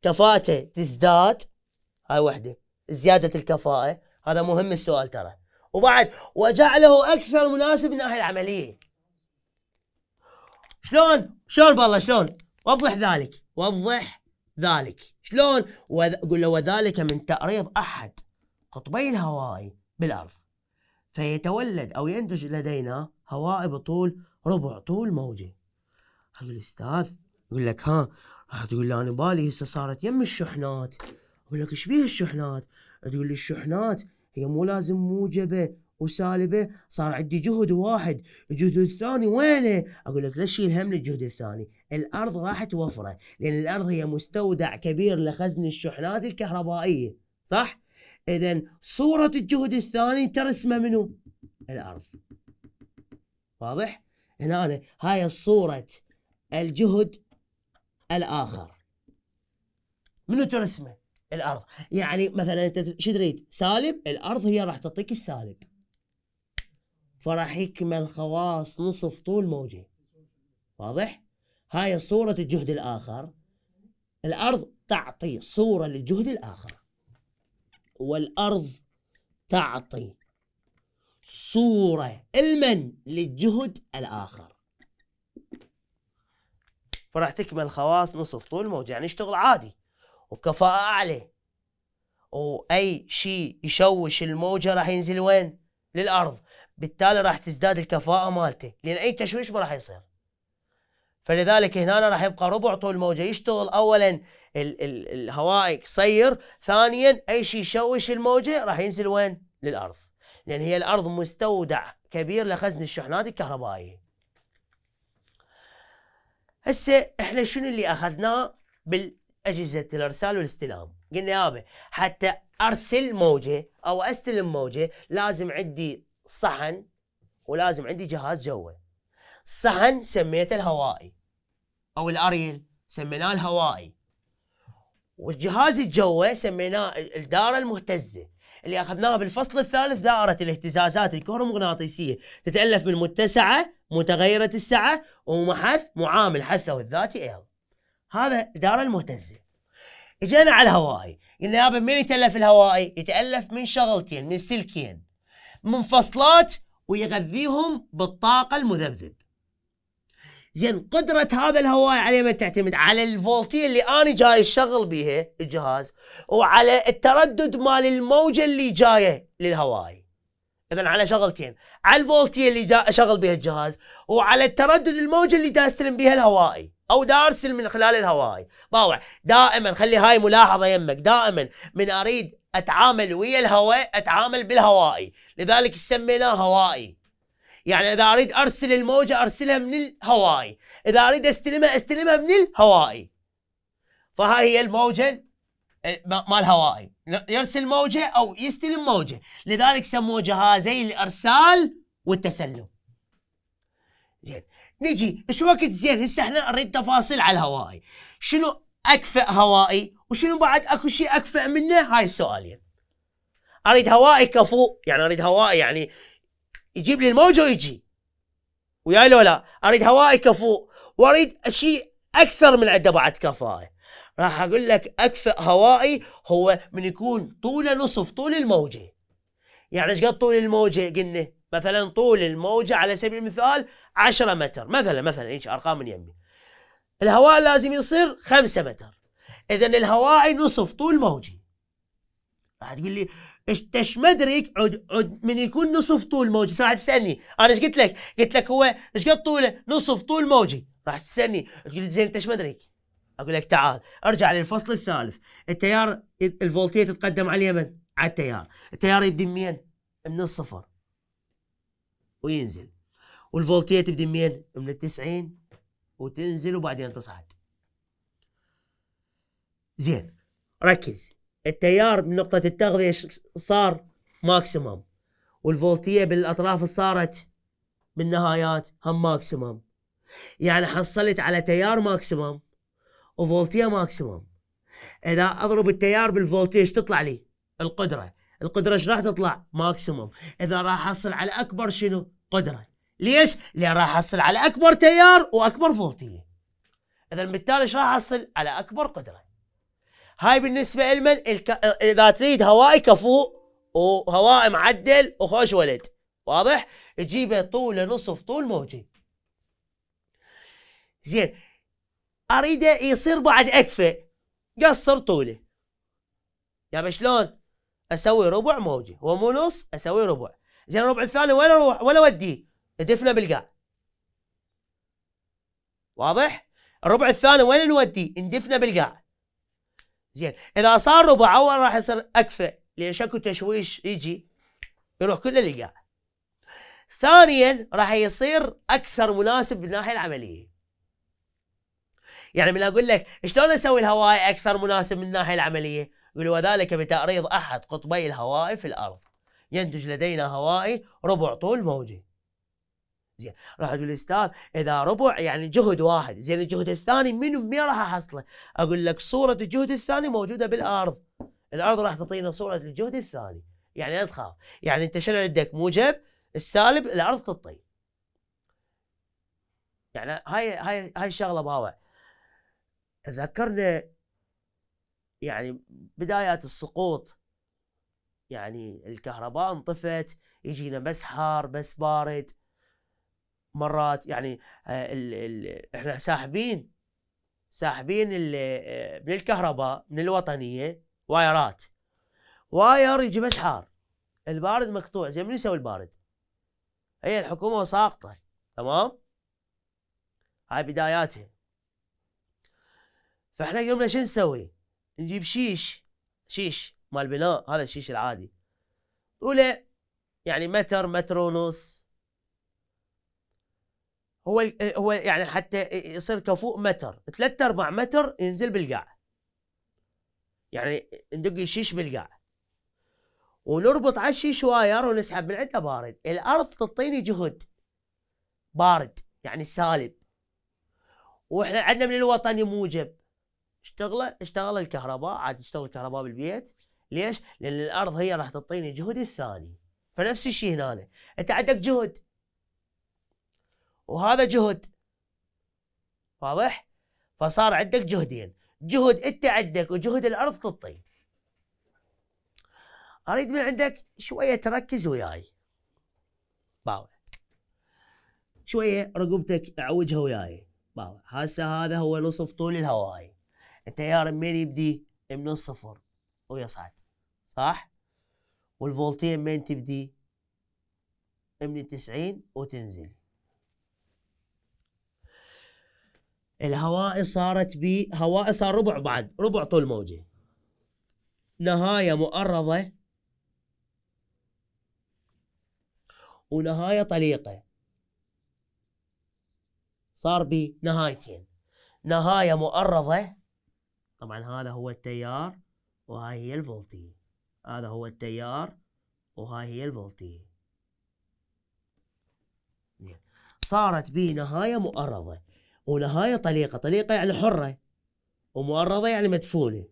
كفاءته تزداد هاي وحده زياده الكفاءه هذا مهم السؤال ترى وبعد وجعله اكثر مناسب من ناحيه العمليه شلون شلون بالله شلون وضح ذلك وضح ذلك شلون قل له وذلك من تعريض احد قطبي الهوائي بالارض فيتولد او ينتج لدينا هوائي بطول ربع طول موجه حق الاستاذ يقول لك ها راح تقول له انا بالي هسه صارت يم الشحنات اقول لك ايش بيها الشحنات تقول لي الشحنات هي مو لازم موجبه وسالبه صار عندي جهد واحد الجهد الثاني وينه اقول لك ليش يلهم هم الجهد الثاني الارض راح توفره لان الارض هي مستودع كبير لخزن الشحنات الكهربائيه صح اذا صوره الجهد الثاني ترسمه منه الارض واضح؟ هنا أنا هاي صورة الجهد الآخر منو ترسمه؟ الأرض يعني مثلا أنت شو تريد؟ سالب الأرض هي راح تعطيك السالب فراح يكمل خواص نصف طول موجة واضح؟ هاي صورة الجهد الآخر الأرض تعطي صورة للجهد الآخر والأرض تعطي صورة المن للجهد الآخر فراح تكمل خواص نصف طول موج يعني يشتغل عادي وبكفاءة أعلى وأي شيء يشوش الموجة راح ينزل وين؟ للأرض بالتالي راح تزداد الكفاءة مالته لأن أي تشويش ما راح يصير فلذلك هنا راح يبقى ربع طول موجة يشتغل أولا ال ال الهواء قصير ثانيا أي شيء يشوش الموجة راح ينزل وين؟ للأرض لأن هي الأرض مستودع كبير لخزن الشحنات الكهربائية هسه احنا شنو اللي اخذناه بالاجهزه الارسال والاستلام قلنا يابا حتى ارسل موجه او استلم موجه لازم عندي صحن ولازم عندي جهاز جوه. الصحن سميته الهوائي او الاريل سميناه الهوائي والجهاز الجوه سميناه الداره المهتزه اللي أخذناها بالفصل الثالث دائرة الاهتزازات الكهرومغناطيسية تتألف من متسعة متغيرة السعة ومحث معامل حثه الذاتي L هذا دائره المهتزة اجينا على الهوائي قلنا يابا من يتألف الهوائي؟ يتألف من شغلتين من سلكين منفصلات ويغذيهم بالطاقة المذبذب زين قدرة هذا الهواء عليه ما تعتمد على الفولتية اللي أنا جاي الشغل بيها الجهاز وعلى التردد مال الموجة اللي جاية للهواي إذا على شغلتين على الفولتية اللي جاي شغل بها الجهاز وعلى التردد الموجة اللي دا استلم بها الهوائي او دا ارسل من خلال الهوائي باوع دائما خلي هاي ملاحظه يمك دائما من اريد اتعامل ويا الهواء اتعامل بالهوائي لذلك سميناه هوائي يعني اذا اريد ارسل الموجه ارسلها من الهوائي اذا اريد استلمها استلمها من الهوائي فهاي هي الموجه إيه، مال هوائي يرسل موجه او يستلم موجه لذلك سموه جهازي الارسال والتسلم زين نجي شو وقت زين هسه احنا نريد تفاصيل على الهوائي شنو اكفئ هوائي وشنو بعد اكو شيء اكفئ منه هاي السؤالين اريد هوائي كفو يعني اريد هوائي يعني يجيب لي الموج ويجي وياي لو لا اريد هوائي كفو واريد شيء اكثر من عده بعد كفاءه راح اقول لك أكثر هوائي هو من يكون طوله نصف طول الموجه يعني ايش قد طول الموجه قلنا مثلا طول الموجه على سبيل المثال 10 متر مثلا مثلا ايش ارقام من يمي الهواء لازم يصير 5 متر اذا الهوائي نصف طول موجي راح تقول لي ايش ما عد عد من يكون نصف طول موجي راح تسالني انا ايش قلت لك؟ قلت لك هو ايش قد طوله؟ نصف طول موجي راح تسالني تقول لي زين انت ايش ما اقول لك تعال ارجع للفصل الثالث التيار الفولتيه تتقدم على اليمن على التيار التيار يبدي منين؟ من الصفر وينزل والفولتيه تبدي منين؟ من التسعين وتنزل وبعدين تصعد زين ركز التيار من نقطة التغذية صار ماكسيمم والفولتية بالأطراف صارت بالنهايات هم ماكسيمم يعني حصلت على تيار ماكسيمم وفولتية ماكسيمم إذا أضرب التيار بالفولتية ايش تطلع لي؟ القدرة القدرة ايش راح تطلع؟ ماكسيمم إذا راح أحصل على أكبر شنو؟ قدرة ليش؟ لأن راح أحصل على أكبر تيار وأكبر فولتية إذا بالتالي ايش راح أحصل؟ على أكبر قدرة هاي بالنسبه لمن الك... اذا تريد هوائي كفوء وهواء معدل وخوش ولد واضح تجيبه طوله نصف طول موجي زين اريده يصير بعد اكفه قصر طوله يا شلون اسوي ربع موجي هو مو نص اسوي ربع زين الربع الثاني وين اروح ولا اوديه ادفنه بالقاع واضح الربع الثاني وين نوديه ندفنه بالقاع زين اذا صار ربع اول راح يصير اكفى لان شكو تشويش يجي يروح كل اللي للقاع ثانيا راح يصير اكثر مناسب من الناحيه العمليه يعني من اقول لك شلون اسوي الهواء اكثر مناسب من الناحيه العمليه يقول وذلك بتعريض احد قطبي الهواء في الارض ينتج لدينا هوائي ربع طول موجي زين راح تقول استاذ اذا ربع يعني جهد واحد زين الجهد الثاني منو مين راح احصله؟ اقول لك صوره الجهد الثاني موجوده بالارض الارض راح تعطينا صوره الجهد الثاني يعني لا تخاف يعني انت شنو عندك موجب السالب الارض تعطي يعني هاي هاي هاي الشغله باوع ذكرنا يعني بدايات السقوط يعني الكهرباء انطفت يجينا بس حار بس بارد مرات يعني الـ آه، الـ احنا ساحبين ساحبين آه، من الكهرباء من الوطنيه وايرات واير يجي بس حار البارد مقطوع زين من يسوي البارد؟ هي الحكومه ساقطه تمام؟ هاي بداياتها فاحنا قمنا شو نسوي؟ نجيب شيش شيش مال بناء هذا الشيش العادي ولا يعني متر متر ونص هو آه، هو يعني حتى يصير كفوق متر ثلاثة أربع متر ينزل بالقاع يعني ندق الشيش بالقاع ونربط على الشيش واير ونسحب من عنده بارد الأرض تعطيني جهد بارد يعني سالب واحنا عندنا من الوطني موجب اشتغل اشتغل الكهرباء عاد اشتغل الكهرباء بالبيت ليش؟ لأن الأرض هي راح تعطيني جهد الثاني فنفس الشيء هنا أنت عندك جهد وهذا جهد واضح فصار عندك جهدين جهد انت عندك وجهد الارض تطي اريد من عندك شويه تركز وياي باو شويه رقبتك اعوجها وياي باو هسه هذا هو نصف طول الهواي التيار من يبدي من الصفر ويصعد صح والفولتين من تبدي من 90 وتنزل الهوائي صارت ب هوائي صار ربع بعد ربع طول موجه نهاية مؤرضة ونهاية طليقة صار بنهايتين نهاية مؤرضة طبعا هذا هو التيار وهاي هي الفولتي هذا هو التيار وهاي هي الفولتي صارت بنهاية مؤرضة ولهاي طليقة طليقة يعني حرة ومؤرضة يعني مدفونة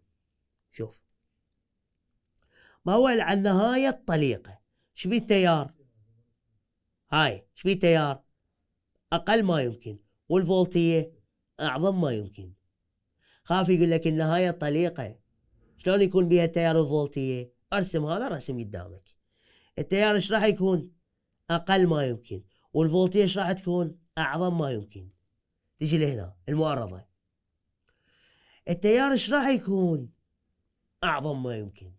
شوف ما هو إلا عن نهاية طليقة شبيه تيار هاي شبيه تيار أقل ما يمكن والفولتية أعظم ما يمكن خاف يقول لك النهاية طليقة شلون يكون بها التيار الفولتية أرسم هذا رسم قدامك التيار ايش راح يكون أقل ما يمكن والفولتية ايش راح تكون أعظم ما يمكن تجي لهنا المعارضة التيار ايش راح يكون اعظم ما يمكن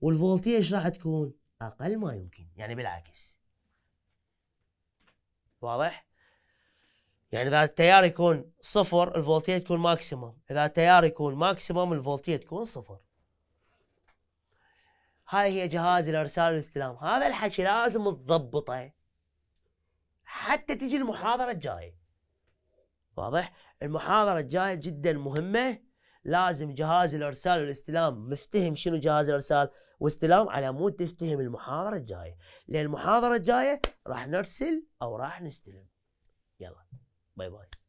والفولتية ايش راح تكون اقل ما يمكن يعني بالعكس واضح يعني اذا التيار يكون صفر الفولتية تكون ماكسيمم اذا التيار يكون ماكسيمم الفولتية تكون صفر هاي هي جهاز الارسال والاستلام هذا الحكي لازم تضبطه حتى تجي المحاضرة الجاية واضح المحاضرة الجاية جدا مهمة لازم جهاز الارسال والاستلام مفتهم شنو جهاز الارسال واستلام على مود تفتهم المحاضرة الجاية لان المحاضرة الجاية راح نرسل او راح نستلم يلا باي باي